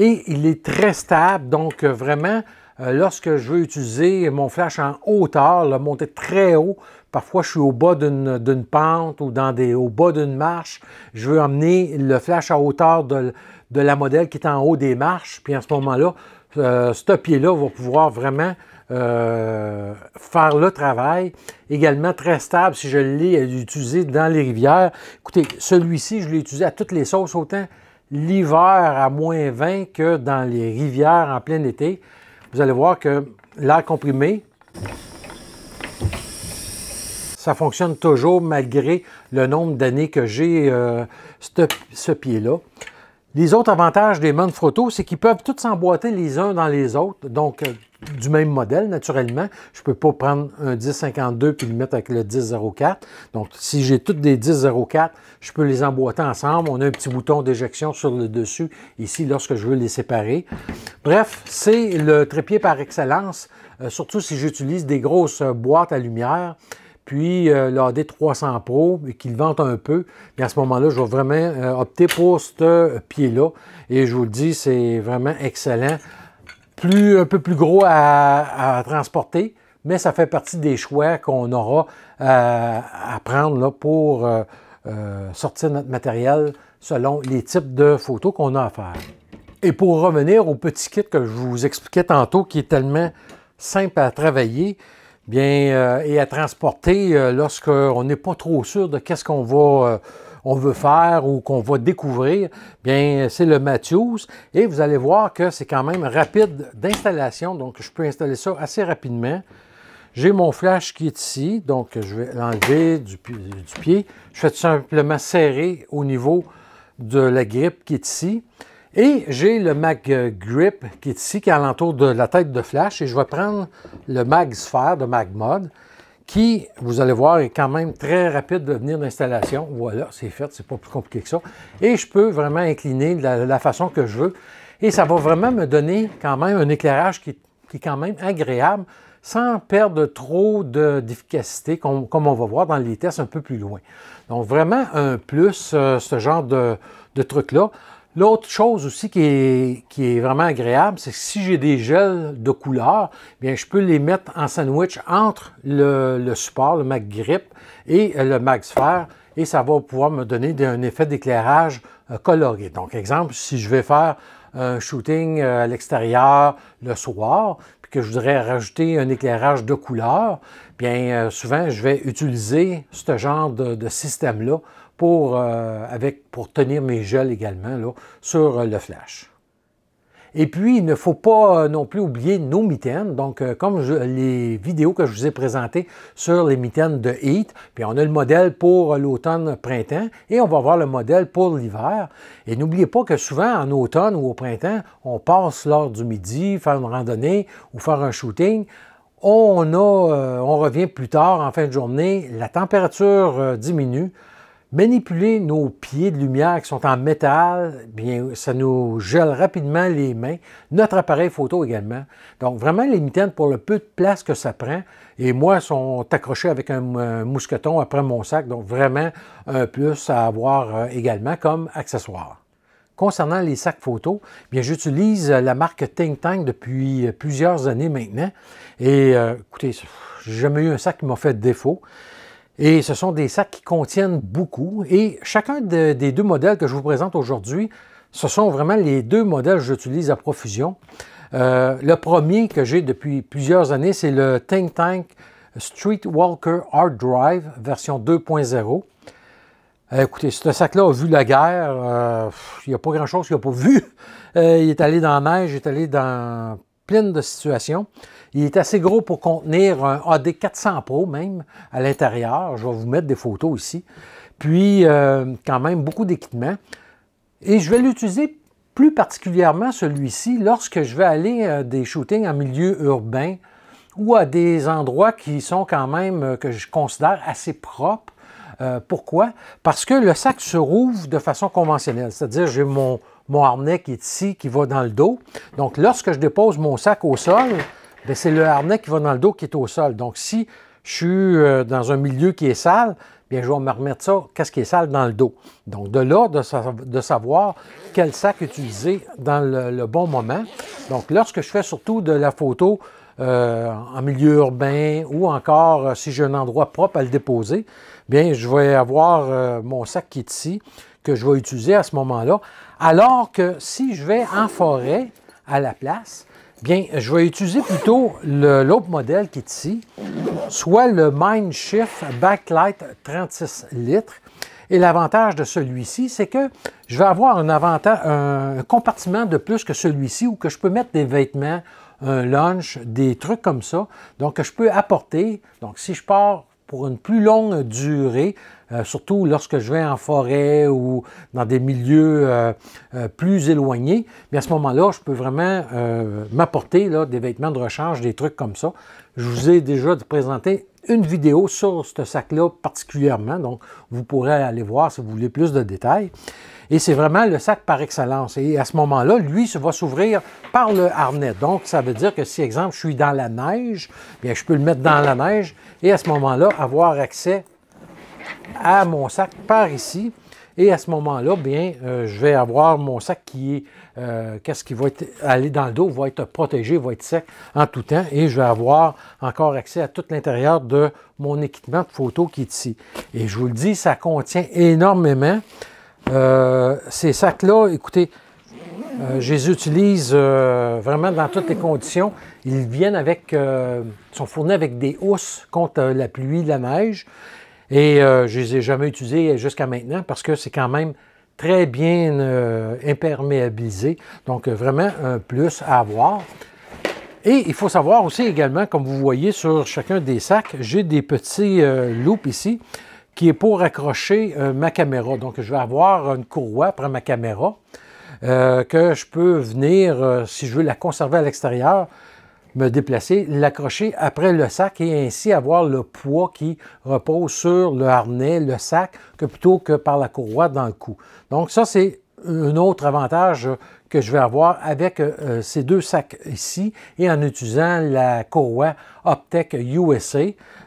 Speaker 1: et il est très stable, donc vraiment, lorsque je veux utiliser mon flash en hauteur, le monter très haut, Parfois, je suis au bas d'une pente ou dans des, au bas d'une marche. Je veux emmener le flash à hauteur de, la modèle qui est en haut des marches. Puis à ce moment-là, euh, ce pied-là va pouvoir vraiment euh, faire le travail. Également très stable si je l'ai utilisé dans les rivières. Écoutez, celui-ci, je l'ai utilisé à toutes les sauces, autant l'hiver à moins 20 que dans les rivières en plein été. Vous allez voir que l'air comprimé, ça fonctionne toujours malgré le nombre d'années que j'ai euh, ce pied-là. Les autres avantages des Manfrotto, c'est qu'ils peuvent tous s'emboîter les uns dans les autres, donc euh, du même modèle, naturellement. Je ne peux pas prendre un 1052 et le mettre avec le 1004. Donc, si j'ai toutes des 1004, je peux les emboîter ensemble. On a un petit bouton d'éjection sur le dessus, ici, lorsque je veux les séparer. Bref, c'est le trépied par excellence, euh, surtout si j'utilise des grosses boîtes à lumière puis euh, d 300 Pro, et qu'il vante un peu, mais à ce moment-là, je vais vraiment euh, opter pour ce pied-là. Et je vous le dis, c'est vraiment excellent. Plus, un peu plus gros à, transporter, mais ça fait partie des choix qu'on aura euh, à prendre là, pour euh, sortir notre matériel selon les types de photos qu'on a à faire. Et pour revenir au petit kit que je vous expliquais tantôt, qui est tellement simple à travailler, euh, et à transporter euh, lorsqu'on n'est pas trop sûr de qu'est-ce qu'on euh, on veut faire ou qu'on va découvrir, bien, c'est le Matthews. Et vous allez voir que c'est quand même rapide d'installation. Donc, je peux installer ça assez rapidement. J'ai mon flash qui est ici. Donc, je vais l'enlever du, du, pied. Je fais tout simplement serrer au niveau de la grippe qui est ici. Et j'ai le mag grip qui est ici, qui est à l'entour de la tête de flash. Et je vais prendre le mag Sphere de MagMod qui, vous allez voir, est quand même très rapide de venir d'installation. Voilà, c'est fait, c'est pas plus compliqué que ça. Et je peux vraiment incliner de la, façon que je veux. Et ça va vraiment me donner quand même un éclairage qui, est quand même agréable, sans perdre trop d'efficacité, de, comme, comme, on va voir dans les tests un peu plus loin. Donc vraiment un plus, euh, ce genre de, de truc-là. L'autre chose aussi qui est, vraiment agréable, c'est que si j'ai des gels de couleur, bien je peux les mettre en sandwich entre le, support, le Mac Grip et euh, le MagSphere et ça va pouvoir me donner un effet d'éclairage euh, coloré. Donc, exemple, si je vais faire un shooting euh, à l'extérieur le soir, puis que je voudrais rajouter un éclairage de couleur, bien souvent, je vais utiliser ce genre de système-là pour, euh, pour tenir mes gels également là, sur euh, le flash. Et puis, il ne faut pas euh, non plus oublier nos mitaines. Donc, comme les vidéos que je vous ai présentées sur les mitaines de Heat, puis on a le modèle pour l'automne-printemps et on va voir le modèle pour l'hiver. Et n'oubliez pas que souvent, en automne ou au printemps, on passe lors du midi, faire une randonnée ou faire un shooting. on revient plus tard en fin de journée, la température diminue, Manipuler nos pieds de lumière qui sont en métal, bien, ça nous gèle rapidement les mains, notre appareil photo également. Donc, vraiment limitante pour le peu de place que ça prend. Et moi, sont accrochés avec un mousqueton après mon sac, donc vraiment un plus à avoir euh, également comme accessoire. Concernant les sacs photo, bien j'utilise euh, la marque Think Tank depuis euh, plusieurs années maintenant. Et écoutez, j'ai jamais eu un sac qui m'a fait défaut. Et ce sont des sacs qui contiennent beaucoup. Et chacun des deux modèles que je vous présente aujourd'hui, ce sont vraiment les deux modèles que j'utilise à profusion. Euh, le premier que j'ai depuis plusieurs années, c'est le Think Tank Streetwalker Hard Drive version 2.0. Euh, écoutez, ce sac-là a vu la guerre. Euh, il n'y a pas grand-chose qu'il n'a pas vu. il est allé dans la neige, il est allé dans plein de situations. Il est assez gros pour contenir un AD400 Pro même à l'intérieur. Je vais vous mettre des photos ici. Puis, euh, quand même, beaucoup d'équipements. Et je vais l'utiliser plus particulièrement celui-ci lorsque je vais aller à euh, des shootings en milieu urbain ou à des endroits qui sont quand même, euh, que je considère assez propres. pourquoi? Parce que le sac se rouvre de façon conventionnelle, c'est-à-dire j'ai mon, mon harnais qui est ici, qui va dans le dos. Donc lorsque je dépose mon sac au sol, ben, c'est le harnais qui va dans le dos qui est au sol. Donc, si je suis euh, dans un milieu qui est sale, bien, je vais me remettre ça, qu'est-ce qui est sale dans le dos. Donc, de là, de, savoir quel sac utiliser dans le, bon moment. Donc, lorsque je fais surtout de la photo euh, en milieu urbain ou encore euh, si j'ai un endroit propre à le déposer, bien, je vais avoir mon sac qui est ici, que je vais utiliser à ce moment-là. Alors que si je vais en forêt à la place, Bien, je vais utiliser plutôt l'autre modèle qui est ici, soit le Mindshift Backlight 36 litres. Et l'avantage de celui-ci, c'est que je vais avoir un, compartiment de plus que celui-ci où que je peux mettre des vêtements, un lunch, des trucs comme ça. Donc, que je peux apporter. Donc, si je pars pour une plus longue durée, euh, surtout lorsque je vais en forêt ou dans des milieux euh, euh, plus éloignés, mais à ce moment-là, je peux vraiment m'apporter des vêtements de rechange, des trucs comme ça. Je vous ai déjà présenté une vidéo sur ce sac-là particulièrement, donc vous pourrez aller voir si vous voulez plus de détails. Et c'est vraiment le sac par excellence. Et à ce moment-là, lui va s'ouvrir par le harnais. Donc, ça veut dire que si, exemple, je suis dans la neige, bien, je peux le mettre dans la neige et à ce moment-là, avoir accès à mon sac par ici. Et à ce moment-là, bien, euh, je vais avoir mon sac qui est, euh, qu'est-ce qui va être, aller dans le dos, va être protégé, va être sec en tout temps. Et je vais avoir encore accès à tout l'intérieur de mon équipement de photo qui est ici. Et je vous le dis, ça contient énormément. Euh, ces sacs-là, écoutez, je les utilise vraiment dans toutes les conditions. Ils viennent avec, sont fournis avec des housses contre la pluie, la neige. Et euh, je ne les ai jamais utilisés jusqu'à maintenant parce que c'est quand même très bien euh, imperméabilisé. Donc, euh, vraiment un plus à avoir. Et il faut savoir aussi également, comme vous voyez sur chacun des sacs, j'ai des petits loupes ici qui est pour accrocher ma caméra. Donc, je vais avoir une courroie après ma caméra que je peux venir, si je veux la conserver à l'extérieur, me déplacer, l'accrocher après le sac et ainsi avoir le poids qui repose sur le harnais, le sac, que plutôt que par la courroie dans le cou. Donc ça, c'est un autre avantage que je vais avoir avec euh, ces deux sacs ici et en utilisant la courroie Optech euh, USA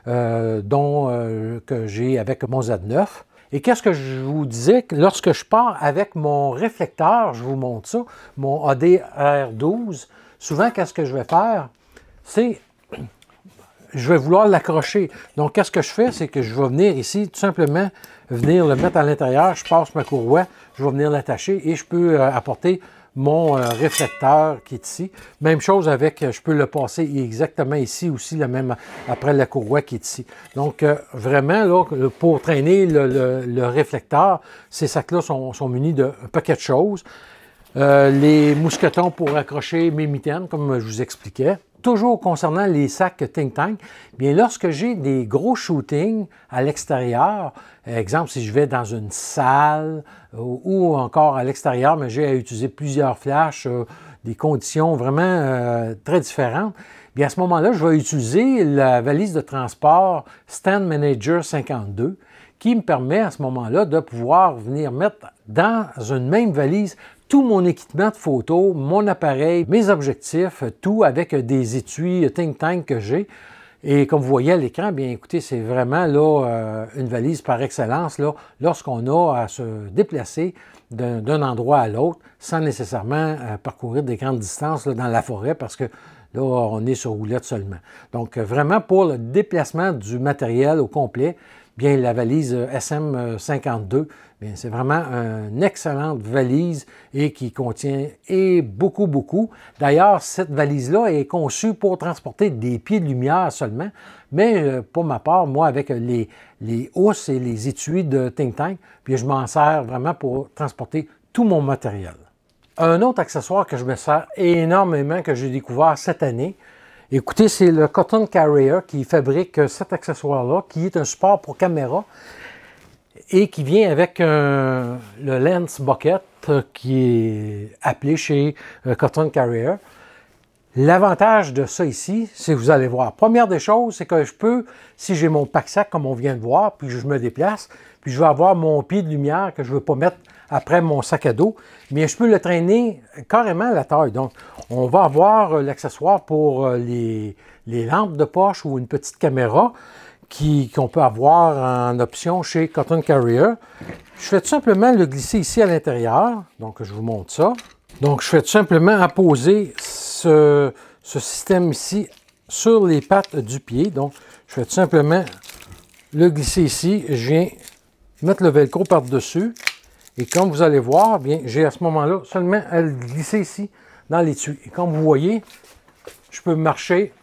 Speaker 1: euh, que j'ai avec mon Z9. Et qu'est-ce que je vous disais? Lorsque je pars avec mon réflecteur, je vous montre ça, mon ADR12, souvent, qu'est-ce que je vais faire? C'est, je vais vouloir l'accrocher. Donc, qu'est-ce que je fais? C'est que je vais venir ici, tout simplement, venir le mettre à l'intérieur. Je passe ma courroie, je vais venir l'attacher et je peux euh, apporter mon euh, réflecteur qui est ici. Même chose avec, euh, je peux le passer exactement ici aussi, même après la courroie qui est ici. Donc, vraiment, pour traîner le, réflecteur, ces sacs-là sont, sont, munis d'un paquet de choses. Euh, les mousquetons pour accrocher mes mitaines, comme je vous expliquais. Toujours concernant les sacs Think Tank, bien lorsque j'ai des gros shootings à l'extérieur, exemple si je vais dans une salle ou, encore à l'extérieur, mais j'ai à utiliser plusieurs flashs, euh, des conditions vraiment euh, très différentes, bien à ce moment-là, je vais utiliser la valise de transport Stand Manager 52 qui me permet à ce moment-là de pouvoir venir mettre dans une même valise tout mon équipement de photo, mon appareil, mes objectifs, tout avec des étuis think tank que j'ai. Et comme vous voyez à l'écran, bien écoutez, c'est vraiment là euh, une valise par excellence là, lorsqu'on a à se déplacer d'un endroit à l'autre sans nécessairement euh, parcourir des grandes distances dans la forêt parce que là, on est sur roulette seulement. Donc, vraiment pour le déplacement du matériel au complet, bien la valise SM52, bien c'est vraiment une excellente valise et qui contient et beaucoup, beaucoup. D'ailleurs, cette valise-là est conçue pour transporter des pieds de lumière seulement, mais euh, pour ma part, moi, avec les, les housses et les étuis de Think Tank, puis je m'en sers vraiment pour transporter tout mon matériel. Un autre accessoire que je me sers énormément, que j'ai découvert cette année, Écoutez, c'est le Cotton Carrier qui fabrique euh, cet accessoire-là, qui est un support pour caméra et qui vient avec euh, le lens bucket euh, qui est appelé chez Cotton Carrier. L'avantage de ça ici, c'est que vous allez voir. Première des choses, c'est que je peux, si j'ai mon pack sac comme on vient de voir, puis je me déplace, puis je vais avoir mon pied de lumière que je ne veux pas mettre après mon sac à dos, mais je peux le traîner carrément à la taille. Donc, on va avoir euh, l'accessoire pour euh, les, lampes de poche ou une petite caméra qu'on peut avoir en option chez Cotton Carrier. Je fais tout simplement le glisser ici à l'intérieur. Donc, je vous montre ça. Donc, je fais tout simplement apposer ce, système ici sur les pattes du pied. Donc, je fais tout simplement le glisser ici. Je viens mettre le velcro par-dessus. Et comme vous allez voir, eh bien, j'ai à ce moment-là seulement à le glisser ici dans l'étui. Et comme vous voyez, je peux marcher.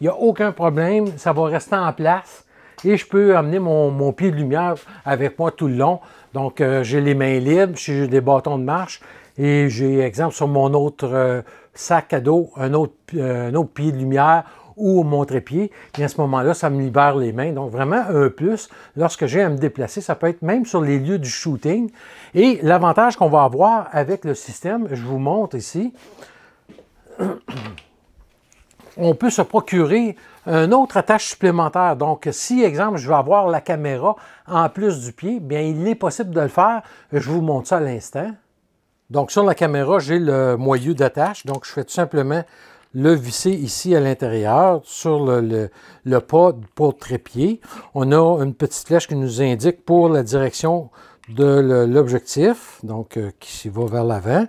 Speaker 1: Il n'y a aucun problème. Ça va rester en place. Et je peux amener mon, pied de lumière avec moi tout le long. Donc, euh, j'ai les mains libres, j'ai des bâtons de marche. Et j'ai, exemple, sur mon autre euh, sac à dos, un autre euh, pied de lumière ou au trépied, pied et à ce moment-là, ça me libère les mains. Donc vraiment un plus lorsque j'ai à me déplacer, ça peut être même sur les lieux du shooting. Et l'avantage qu'on va avoir avec le système, je vous montre ici, on peut se procurer un autre attache supplémentaire. Donc, si, exemple, je vais avoir la caméra en plus du pied, bien, il est possible de le faire. Je vous montre ça à l'instant. Donc, sur la caméra, j'ai le moyeu d'attache. Donc, je fais tout simplement le visser ici à l'intérieur sur le, le, pas pour trépied. On a une petite flèche qui nous indique pour la direction de l'objectif, donc euh, qui s'y va vers l'avant.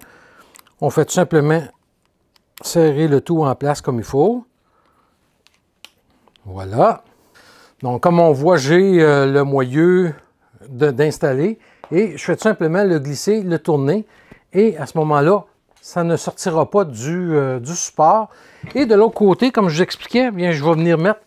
Speaker 1: On fait tout simplement serrer le tout en place comme il faut. Voilà. Donc, comme on voit, j'ai euh, le moyeu d'installer et je fais tout simplement le glisser, le tourner. Et à ce moment-là, ça ne sortira pas euh, du, support. Et de l'autre côté, comme je vous expliquais, bien, je vais venir mettre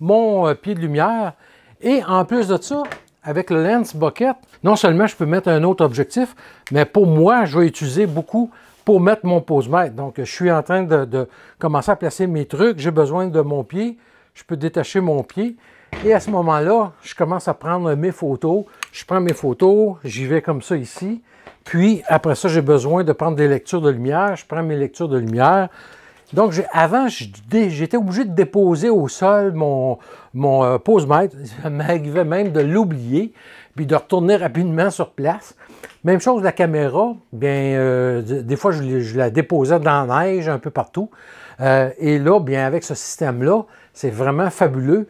Speaker 1: mon euh, pied de lumière. Et en plus de ça, avec le Lens Bucket, non seulement je peux mettre un autre objectif, mais pour moi, je vais utiliser beaucoup pour mettre mon posemètre. Donc, je suis en train de commencer à placer mes trucs. J'ai besoin de mon pied. Je peux détacher mon pied. Et à ce moment-là, je commence à prendre mes photos. Je prends mes photos. J'y vais comme ça ici. Puis, après ça, j'ai besoin de prendre des lectures de lumière. Je prends mes lectures de lumière. Donc, avant, j'étais obligé de déposer au sol mon, mon euh, pose-mètre. Ça m'arrivait même de l'oublier, puis de retourner rapidement sur place. Même chose, la caméra, bien, euh, des fois, je, la déposais dans la neige, un peu partout. Euh, et là, bien, avec ce système-là, c'est vraiment fabuleux.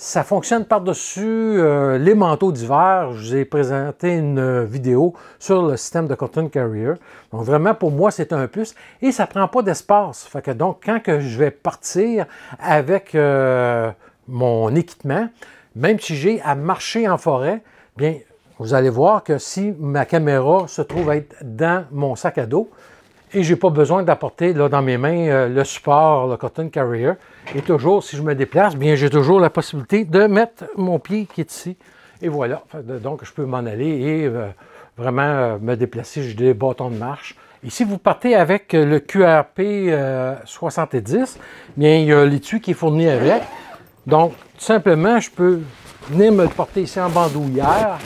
Speaker 1: Ça fonctionne par-dessus euh, les manteaux d'hiver. Je vous ai présenté une euh, vidéo sur le système de Cotton Carrier. Donc vraiment, pour moi, c'est un plus. Et ça ne prend pas d'espace. que donc, quand je vais partir avec euh, mon équipement, même si j'ai à marcher en forêt, bien, vous allez voir que si ma caméra se trouve être dans mon sac à dos, et j'ai pas besoin d'apporter dans mes mains euh, le support, le cotton carrier. Et toujours, si je me déplace, bien j'ai toujours la possibilité de mettre mon pied qui est ici. Et voilà, donc je peux m'en aller et euh, vraiment euh, me déplacer. J'ai des bâtons de marche. Et si vous partez avec le QRP 70, bien il y a l'étui qui est fourni avec. Donc, tout simplement, je peux venir me le porter ici en bandoulière.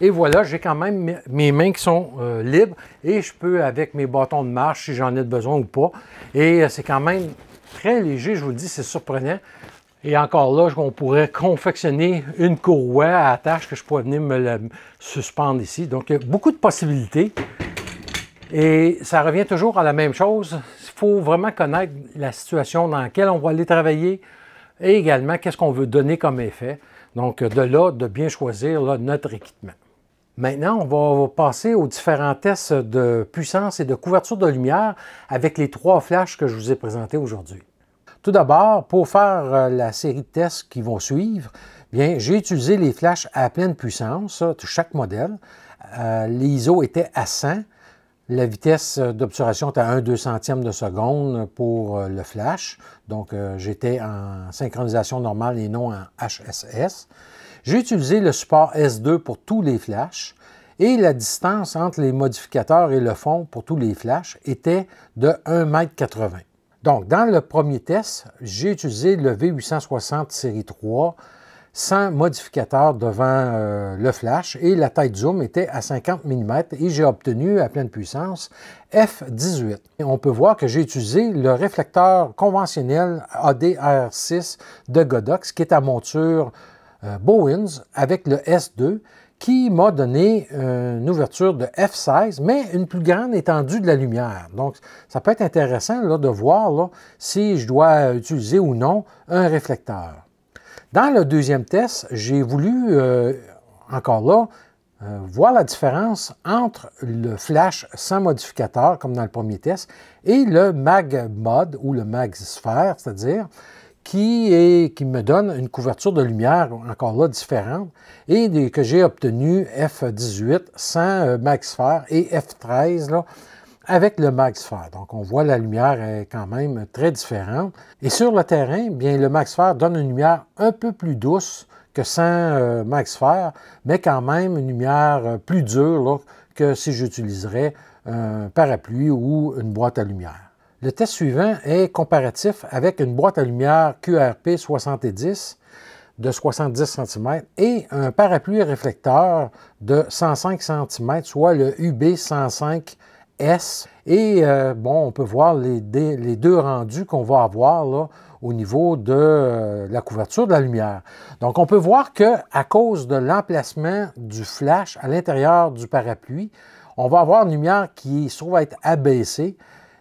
Speaker 1: Et voilà, j'ai quand même mes mains qui sont euh, libres et je peux, avec mes bâtons de marche, si j'en ai besoin ou pas. Et euh, c'est quand même très léger, je vous le dis, c'est surprenant. Et encore là, on pourrait confectionner une courroie à attache que je pourrais venir me la suspendre ici. Donc, il y a beaucoup de possibilités. Et ça revient toujours à la même chose. Il faut vraiment connaître la situation dans laquelle on va aller travailler et également qu'est-ce qu'on veut donner comme effet. Donc, de là, de bien choisir notre équipement. Maintenant, on va passer aux différents tests de puissance et de couverture de lumière avec les trois flashs que je vous ai présentés aujourd'hui. Tout d'abord, pour faire euh, la série de tests qui vont suivre, bien, j'ai utilisé les flashs à pleine puissance, euh, de chaque modèle. Euh, L'ISO était à 100. La vitesse d'obturation était à 1 2 centième de seconde pour le flash. Donc, j'étais en synchronisation normale et non en HSS. J'ai utilisé le support S2 pour tous les flashs et la distance entre les modificateurs et le fond pour tous les flashs était de 1,80 m. Donc, dans le premier test, j'ai utilisé le V860 série 3 sans modificateur devant euh, le flash et la taille de zoom était à 50 mm et j'ai obtenu à pleine puissance f18. Et on peut voir que j'ai utilisé le réflecteur conventionnel ADR6 de Godox qui est à monture euh, Bowens avec le S2 qui m'a donné une ouverture de F16, mais une plus grande étendue de la lumière. Donc, ça peut être intéressant là, de voir si je dois utiliser ou non un réflecteur. Dans le deuxième test, j'ai voulu, euh, encore là, euh, voir la différence entre le flash sans modificateur, comme dans le premier test, et le MagMod ou le MagSphere, c'est-à-dire qui, me donne une couverture de lumière, encore là, différente, et que j'ai obtenu F18 sans euh, Maxfair et F13 avec le Maxfair Donc, on voit la lumière est quand même très différente. Et sur le terrain, bien, le Maxfair donne une lumière un peu plus douce que sans euh, Maxfair mais quand même une lumière euh, plus dure que si j'utiliserais un parapluie ou une boîte à lumière. Le test suivant est comparatif avec une boîte à lumière QRP 70 de 70 cm et un parapluie réflecteur de 105 cm, soit le UB105S. Et euh, bon, on peut voir les, deux rendus qu'on va avoir au niveau de euh, la couverture de la lumière. Donc, on peut voir que à cause de l'emplacement du flash à l'intérieur du parapluie, on va avoir une lumière qui se trouve être abaissée,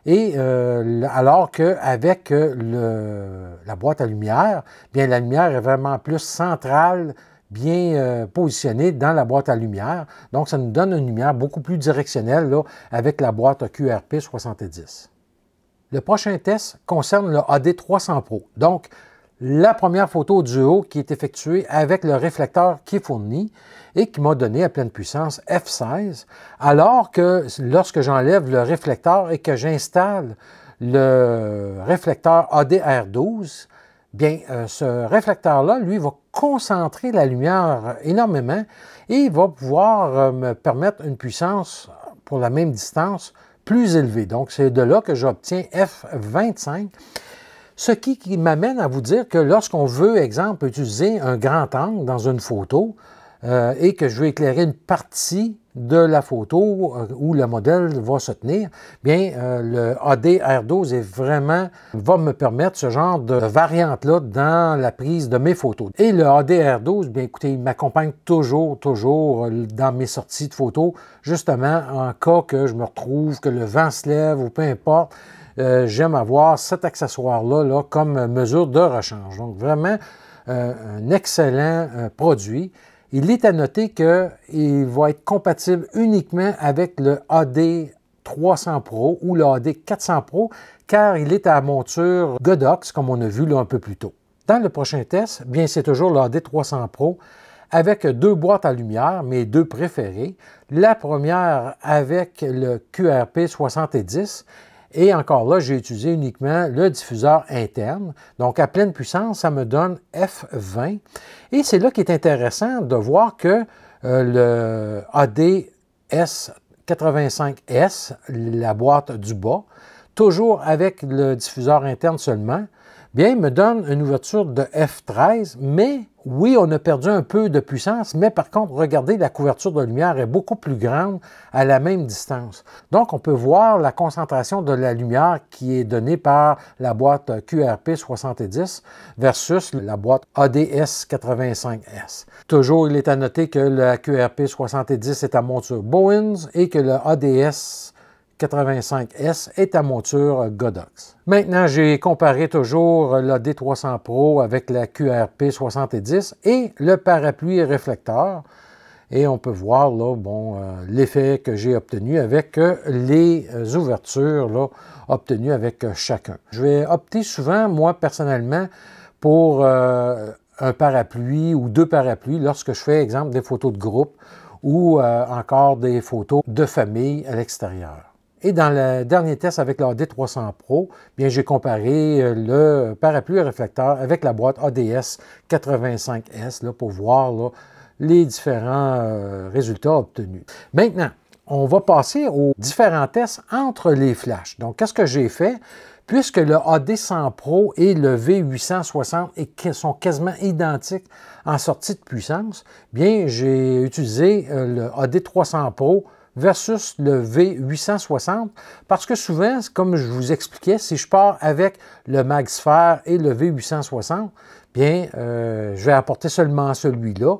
Speaker 1: et euh, alors qu'avec euh, la boîte à lumière, bien la lumière est vraiment plus centrale, bien euh, positionnée dans la boîte à lumière. Donc ça nous donne une lumière beaucoup plus directionnelle avec la boîte QRP 70. Le prochain test concerne le AD300 Pro. Donc, la première photo du haut qui est effectuée avec le réflecteur qui est fourni et qui m'a donné à pleine puissance F16, alors que lorsque j'enlève le réflecteur et que j'installe le réflecteur ADR12, bien euh, ce réflecteur-là, lui, va concentrer la lumière énormément et va pouvoir euh, me permettre une puissance pour la même distance plus élevée. Donc, c'est de là que j'obtiens F25 ce qui, m'amène à vous dire que lorsqu'on veut, exemple, utiliser un grand angle dans une photo euh, et que je veux éclairer une partie de la photo euh, où le modèle va se tenir, bien euh, le ADR12 est vraiment va me permettre ce genre de variante là dans la prise de mes photos. Et le ADR12 bien écoutez, il m'accompagne toujours toujours dans mes sorties de photos justement en cas que je me retrouve que le vent se lève ou peu importe euh, j'aime avoir cet accessoire-là là, comme mesure de rechange. Donc vraiment euh, un excellent euh, produit. Il est à noter qu'il va être compatible uniquement avec le AD 300 Pro ou le AD 400 Pro, car il est à monture Godox, comme on a vu un peu plus tôt. Dans le prochain test, bien c'est toujours le AD 300 Pro avec deux boîtes à lumière, mes deux préférées. La première avec le QRP 70 et encore là, j'ai utilisé uniquement le diffuseur interne. Donc, à pleine puissance, ça me donne F20. Et c'est là qu'il est intéressant de voir que euh, le ADS 85S, la boîte du bas, toujours avec le diffuseur interne seulement, bien, me donne une ouverture de F13, mais oui, on a perdu un peu de puissance, mais par contre, regardez, la couverture de lumière est beaucoup plus grande à la même distance. Donc, on peut voir la concentration de la lumière qui est donnée par la boîte QRP70 versus la boîte ADS85S. Toujours, il est à noter que la QRP70 est à monture Bowens et que le ADS 85S est à monture Godox. Maintenant, j'ai comparé toujours la D300 Pro avec la QRP 70 et le parapluie réflecteur. Et on peut voir bon, euh, l'effet que j'ai obtenu avec euh, les ouvertures là, obtenues avec euh, chacun. Je vais opter souvent, moi personnellement, pour un parapluie ou deux parapluies lorsque je fais, exemple, des photos de groupe ou encore des photos de famille à l'extérieur. Et dans le dernier test avec la D300 Pro, bien j'ai comparé euh, le parapluie réflecteur avec la boîte ADS 85S là, pour voir les différents euh, résultats obtenus. Maintenant, on va passer aux différents tests entre les flashs. Donc, qu'est-ce que j'ai fait? Puisque le AD100 Pro et le V860 sont quasiment identiques en sortie de puissance, bien, j'ai utilisé euh, le AD300 Pro versus le V860 parce que souvent, comme je vous expliquais, si je pars avec le MagSphere et le V860, bien, euh, je vais apporter seulement celui-là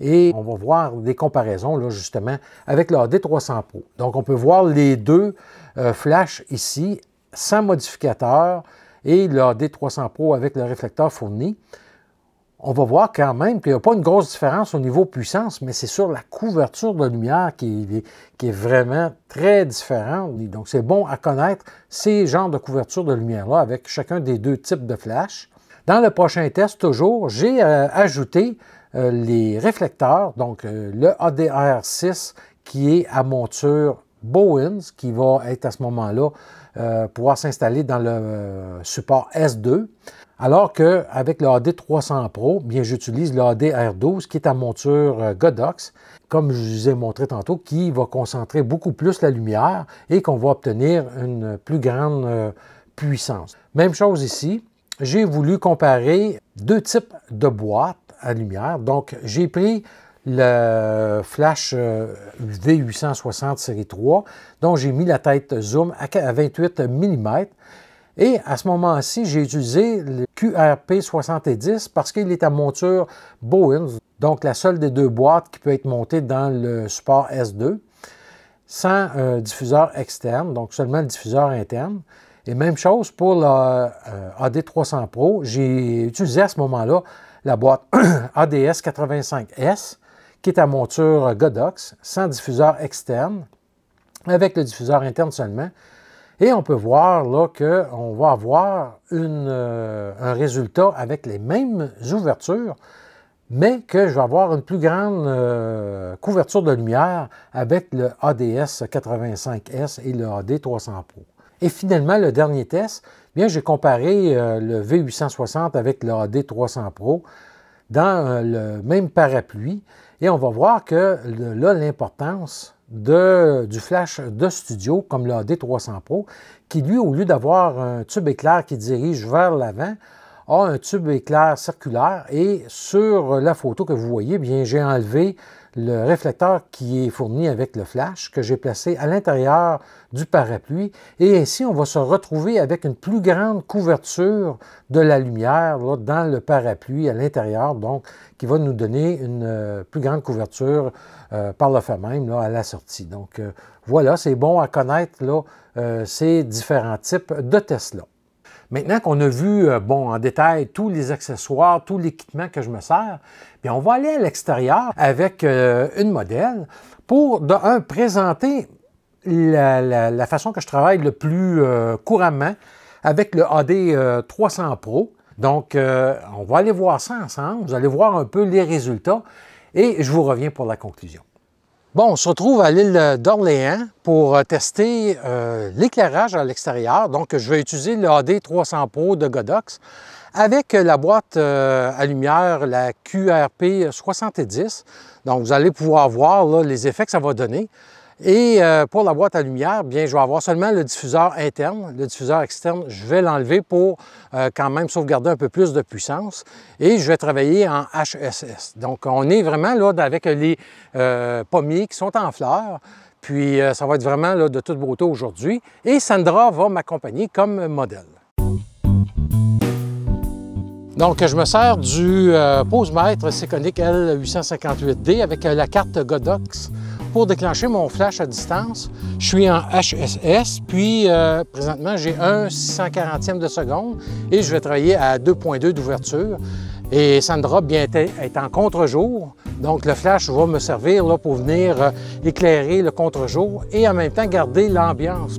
Speaker 1: et on va voir des comparaisons là, justement avec le D300 Pro. Donc, on peut voir les deux euh, flashs ici sans modificateur et le D300 Pro avec le réflecteur fourni on va voir quand même qu'il n'y a pas une grosse différence au niveau puissance, mais c'est sur la couverture de lumière qui est, vraiment très différente. Donc, c'est bon à connaître ces genres de couverture de lumière-là avec chacun des deux types de flash. Dans le prochain test, toujours, j'ai euh, ajouté euh, les réflecteurs, donc euh, le ADR6 qui est à monture Bowens, qui va être à ce moment-là pouvoir s'installer dans le support S2. Alors qu'avec le AD 300 Pro, bien j'utilise le 12 qui est à monture euh, Godox, comme je vous ai montré tantôt, qui va concentrer beaucoup plus la lumière et qu'on va obtenir une plus grande euh, puissance. Même chose ici, j'ai voulu comparer deux types de boîtes à lumière. Donc j'ai pris le flash euh, V860 série 3, dont j'ai mis la tête zoom à 28 mm et à ce moment-ci, j'ai utilisé le QRP70 parce qu'il est à monture Bowens, donc la seule des deux boîtes qui peut être montée dans le support S2, sans diffuseur externe, donc seulement le diffuseur interne. Et même chose pour le euh, AD300 Pro, j'ai utilisé à ce moment-là la boîte ADS85S, qui est à monture Godox, sans diffuseur externe, avec le diffuseur interne seulement. Et on peut voir là qu'on va avoir euh, un résultat avec les mêmes ouvertures, mais que je vais avoir une plus grande euh, couverture de lumière avec le ADS 85S et le AD 300 Pro. Et finalement, le dernier test, bien j'ai comparé euh, le V860 avec le AD 300 Pro dans le même parapluie et on va voir que là, l'importance de, du flash de studio comme le d 300 Pro, qui lui, au lieu d'avoir un tube éclair qui dirige vers l'avant, a un tube éclair circulaire et sur la photo que vous voyez, bien j'ai enlevé le réflecteur qui est fourni avec le flash que j'ai placé à l'intérieur du parapluie et ainsi on va se retrouver avec une plus grande couverture de la lumière dans le parapluie à l'intérieur donc qui va nous donner une euh, plus grande couverture euh, par le fait même à la sortie. Donc euh, voilà, c'est bon à connaître ces différents types de Tesla. Maintenant qu'on a vu, euh, bon, en détail, tous les accessoires, tout l'équipement que je me sers, bien, on va aller à l'extérieur avec euh, une modèle pour, de présenter la, façon que je travaille le plus euh, couramment avec le AD 300 Pro. Donc, on va aller voir ça ensemble. Vous allez voir un peu les résultats et je vous reviens pour la conclusion. Bon, on se retrouve à l'île d'Orléans pour euh, tester euh, l'éclairage à l'extérieur. Donc, je vais utiliser le AD 300 Pro de Godox avec la boîte euh, à lumière, la QRP 70. Donc, vous allez pouvoir voir les effets que ça va donner. Et euh, pour la boîte à lumière, bien, je vais avoir seulement le diffuseur interne. Le diffuseur externe, je vais l'enlever pour euh, quand même sauvegarder un peu plus de puissance. Et je vais travailler en HSS. Donc, on est vraiment là avec les euh, pommiers qui sont en fleurs. Puis, ça va être vraiment là, de toute beauté aujourd'hui. Et Sandra va m'accompagner comme modèle. Donc, je me sers du pose-mètre Seconic L858D avec la carte Godox pour déclencher mon flash à distance, je suis en HSS, puis euh, présentement j'ai un 640e de seconde et je vais travailler à 2.2 d'ouverture. Et Sandra bien est en contre-jour, donc le flash va me servir là, pour venir euh, éclairer le contre-jour et en même temps garder l'ambiance.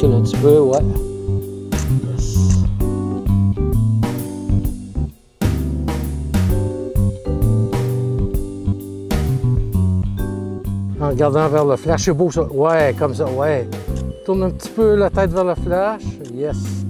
Speaker 1: un petit peu, ouais. En regardant vers le flash, c'est beau ça. Ouais, comme ça, ouais. Tourne un petit peu la tête vers le flash. Yes.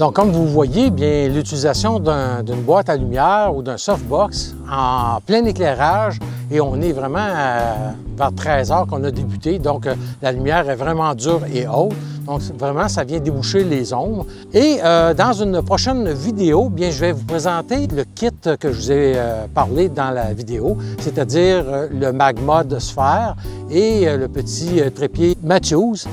Speaker 1: Donc, comme vous voyez, bien l'utilisation d'une boîte à lumière ou d'un softbox en plein éclairage, et on est vraiment euh, vers 13 heures qu'on a débuté, donc euh, la lumière est vraiment dure et haute. Donc, vraiment, ça vient déboucher les ombres. Et euh, dans une prochaine vidéo, bien, je vais vous présenter le kit que je vous ai parlé dans la vidéo, c'est-à-dire le magma de sphère et le petit trépied Matthews.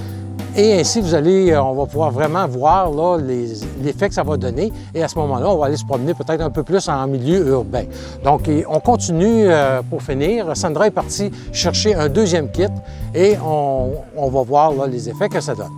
Speaker 1: Et ainsi, vous allez, euh, on va pouvoir vraiment voir l'effet que ça va donner. Et à ce moment-là, on va aller se promener peut-être un peu plus en milieu urbain. Donc, on continue euh, pour finir. Sandra est partie chercher un deuxième kit et on, va voir les effets que ça donne.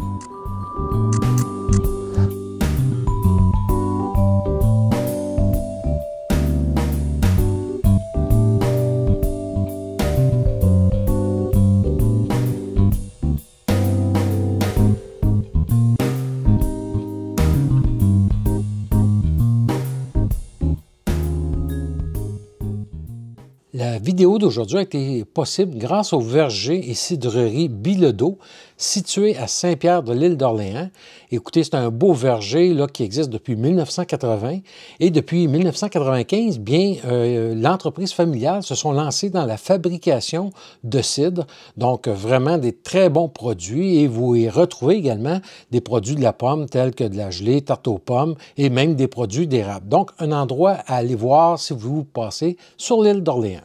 Speaker 1: La vidéo d'aujourd'hui a été possible grâce au verger et cidrerie Bilodeau, situé à Saint-Pierre de l'île d'Orléans. Écoutez, c'est un beau verger là, qui existe depuis 1980. Et depuis 1995, bien, euh, l'entreprise familiale se sont lancées dans la fabrication de cidre. Donc, vraiment des très bons produits. Et vous y retrouvez également des produits de la pomme, tels que de la gelée, tarte aux pommes et même des produits d'érable. Donc, un endroit à aller voir si vous passez sur l'île d'Orléans.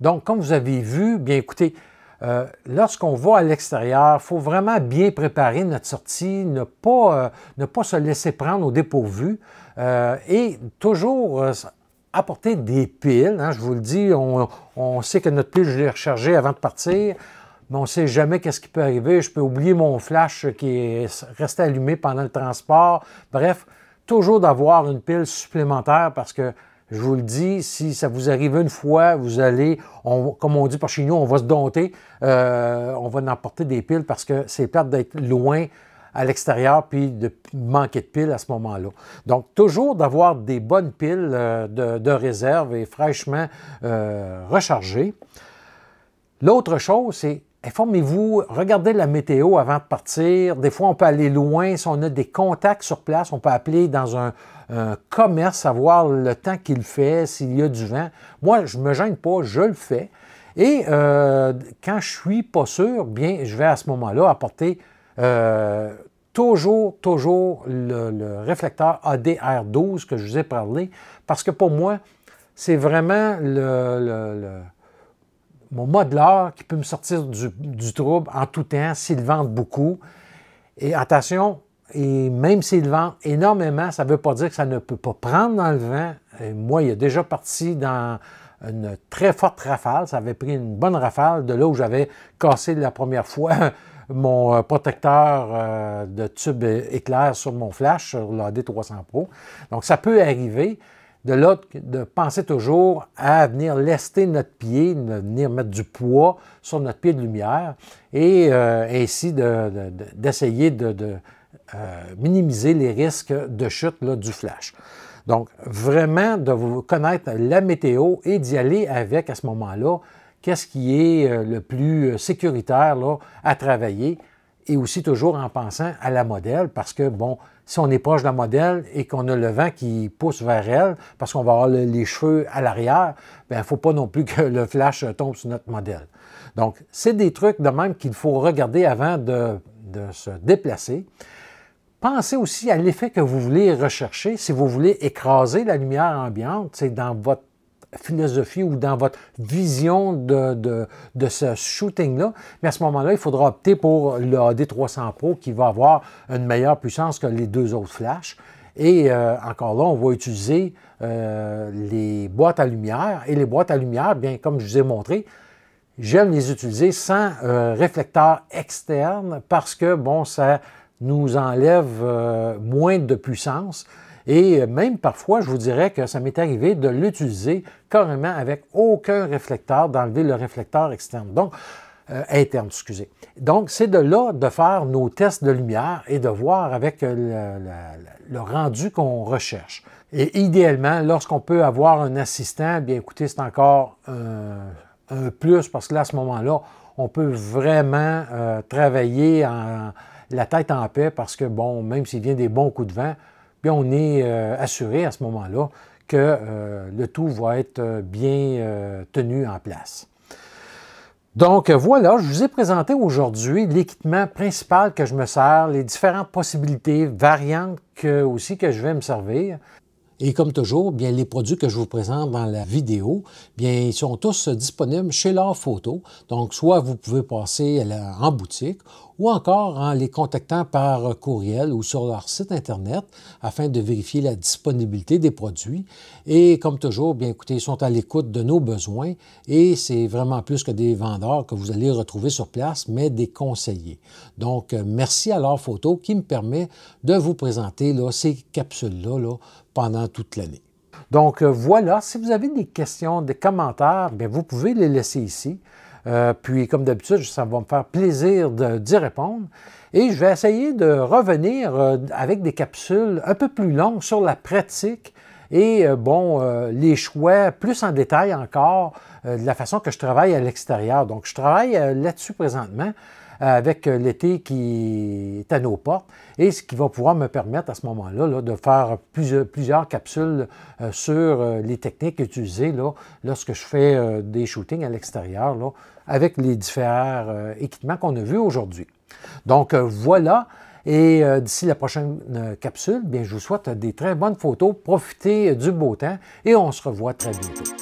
Speaker 1: Donc, comme vous avez vu, bien écoutez, euh, lorsqu'on va à l'extérieur, il faut vraiment bien préparer notre sortie, ne pas, euh, ne pas se laisser prendre au dépourvu euh, et toujours euh, apporter des piles. Hein, je vous le dis, on, sait que notre pile, je l'ai rechargée avant de partir, mais on ne sait jamais qu'est-ce qui peut arriver. Je peux oublier mon flash qui est resté allumé pendant le transport. Bref, toujours d'avoir une pile supplémentaire parce que je vous le dis, si ça vous arrive une fois, vous allez, comme on dit par chez nous, on va se dompter, euh, on va n'emporter des piles parce que c'est perte d'être loin à l'extérieur puis de manquer de piles à ce moment-là. Donc, toujours d'avoir des bonnes piles euh, de, réserve et fraîchement euh, rechargées. L'autre chose, c'est informez-vous, regardez la météo avant de partir. Des fois, on peut aller loin. Si on a des contacts sur place, on peut appeler dans un, commerce, savoir le temps qu'il fait, s'il y a du vent. Moi, je ne me gêne pas, je le fais. Et euh, quand je suis pas sûr, bien, je vais à ce moment-là apporter euh, toujours, toujours le, réflecteur ADR12 que je vous ai parlé, parce que pour moi, c'est vraiment le mon mode qui peut me sortir du, trouble en tout temps s'il vente beaucoup. Et attention, et même s'il vend énormément, ça ne veut pas dire que ça ne peut pas prendre dans le vent. moi, il est déjà parti dans une très forte rafale. Ça avait pris une bonne rafale de là où j'avais cassé la première fois mon euh, protecteur euh, de tube éclair sur mon flash, sur la d 300 Pro. Donc, ça peut arriver de l'autre, de penser toujours à venir lester notre pied, venir mettre du poids sur notre pied de lumière et euh, ainsi d'essayer de, euh, minimiser les risques de chute du flash. Donc, vraiment, de vous connaître la météo et d'y aller avec à ce moment-là qu'est-ce qui est euh, le plus sécuritaire là, à travailler et aussi toujours en pensant à la modèle parce que, bon, si on est proche d'un modèle et qu'on a le vent qui pousse vers elle, parce qu'on va avoir les cheveux à l'arrière, il ben, ne faut pas non plus que le flash tombe sur notre modèle. Donc, c'est des trucs de même qu'il faut regarder avant de, de, se déplacer. Pensez aussi à l'effet que vous voulez rechercher. Si vous voulez écraser la lumière ambiante, c'est dans votre philosophie ou dans votre vision de, ce shooting-là. Mais à ce moment-là, il faudra opter pour le AD300 Pro qui va avoir une meilleure puissance que les deux autres flashs. Et euh, encore là, on va utiliser euh, les boîtes à lumière. Et les boîtes à lumière, bien comme je vous ai montré, j'aime les utiliser sans euh, réflecteur externe parce que, bon, ça nous enlève moins de puissance. Et euh, même parfois, je vous dirais que ça m'est arrivé de l'utiliser carrément avec aucun réflecteur, d'enlever le réflecteur externe. Donc, euh, interne, excusez. Donc, c'est de là de faire nos tests de lumière et de voir avec euh, le, rendu qu'on recherche. Et idéalement, lorsqu'on peut avoir un assistant, eh bien écoutez, c'est encore un plus parce que là, à ce moment-là, on peut vraiment travailler la tête en paix parce que, bon, même s'il vient des bons coups de vent, on est euh, assuré à ce moment-là que euh, le tout va être euh, bien tenu en place. Donc voilà, je vous ai présenté aujourd'hui l'équipement principal que je me sers, les différentes possibilités, variantes que, aussi que je vais me servir. Et comme toujours, bien, les produits que je vous présente dans la vidéo, bien, ils sont tous disponibles chez leur photo. Donc, soit vous pouvez passer en boutique ou encore en les contactant par courriel ou sur leur site Internet afin de vérifier la disponibilité des produits. Et comme toujours, bien écoutez, ils sont à l'écoute de nos besoins et c'est vraiment plus que des vendeurs que vous allez retrouver sur place, mais des conseillers. Donc, euh, merci à leur photo qui me permet de vous présenter ces capsules-là là, pendant toute l'année. Donc euh, voilà, si vous avez des questions, des commentaires, bien, vous pouvez les laisser ici. Euh, puis, comme d'habitude, ça va me faire plaisir d'y répondre. Et je vais essayer de revenir euh, avec des capsules un peu plus longues sur la pratique et, bon, les choix plus en détail encore de la façon que je travaille à l'extérieur. Donc, je travaille là-dessus présentement. Euh, avec euh, l'été qui est à nos portes et ce qui va pouvoir me permettre à ce moment-là de faire euh, plusieurs, capsules sur les techniques utilisées lorsque je fais des shootings à l'extérieur avec les différents équipements qu'on a vus aujourd'hui. Donc voilà. Et d'ici la prochaine capsule, bien, je vous souhaite des très bonnes photos. Profitez du beau temps et on se revoit très bientôt.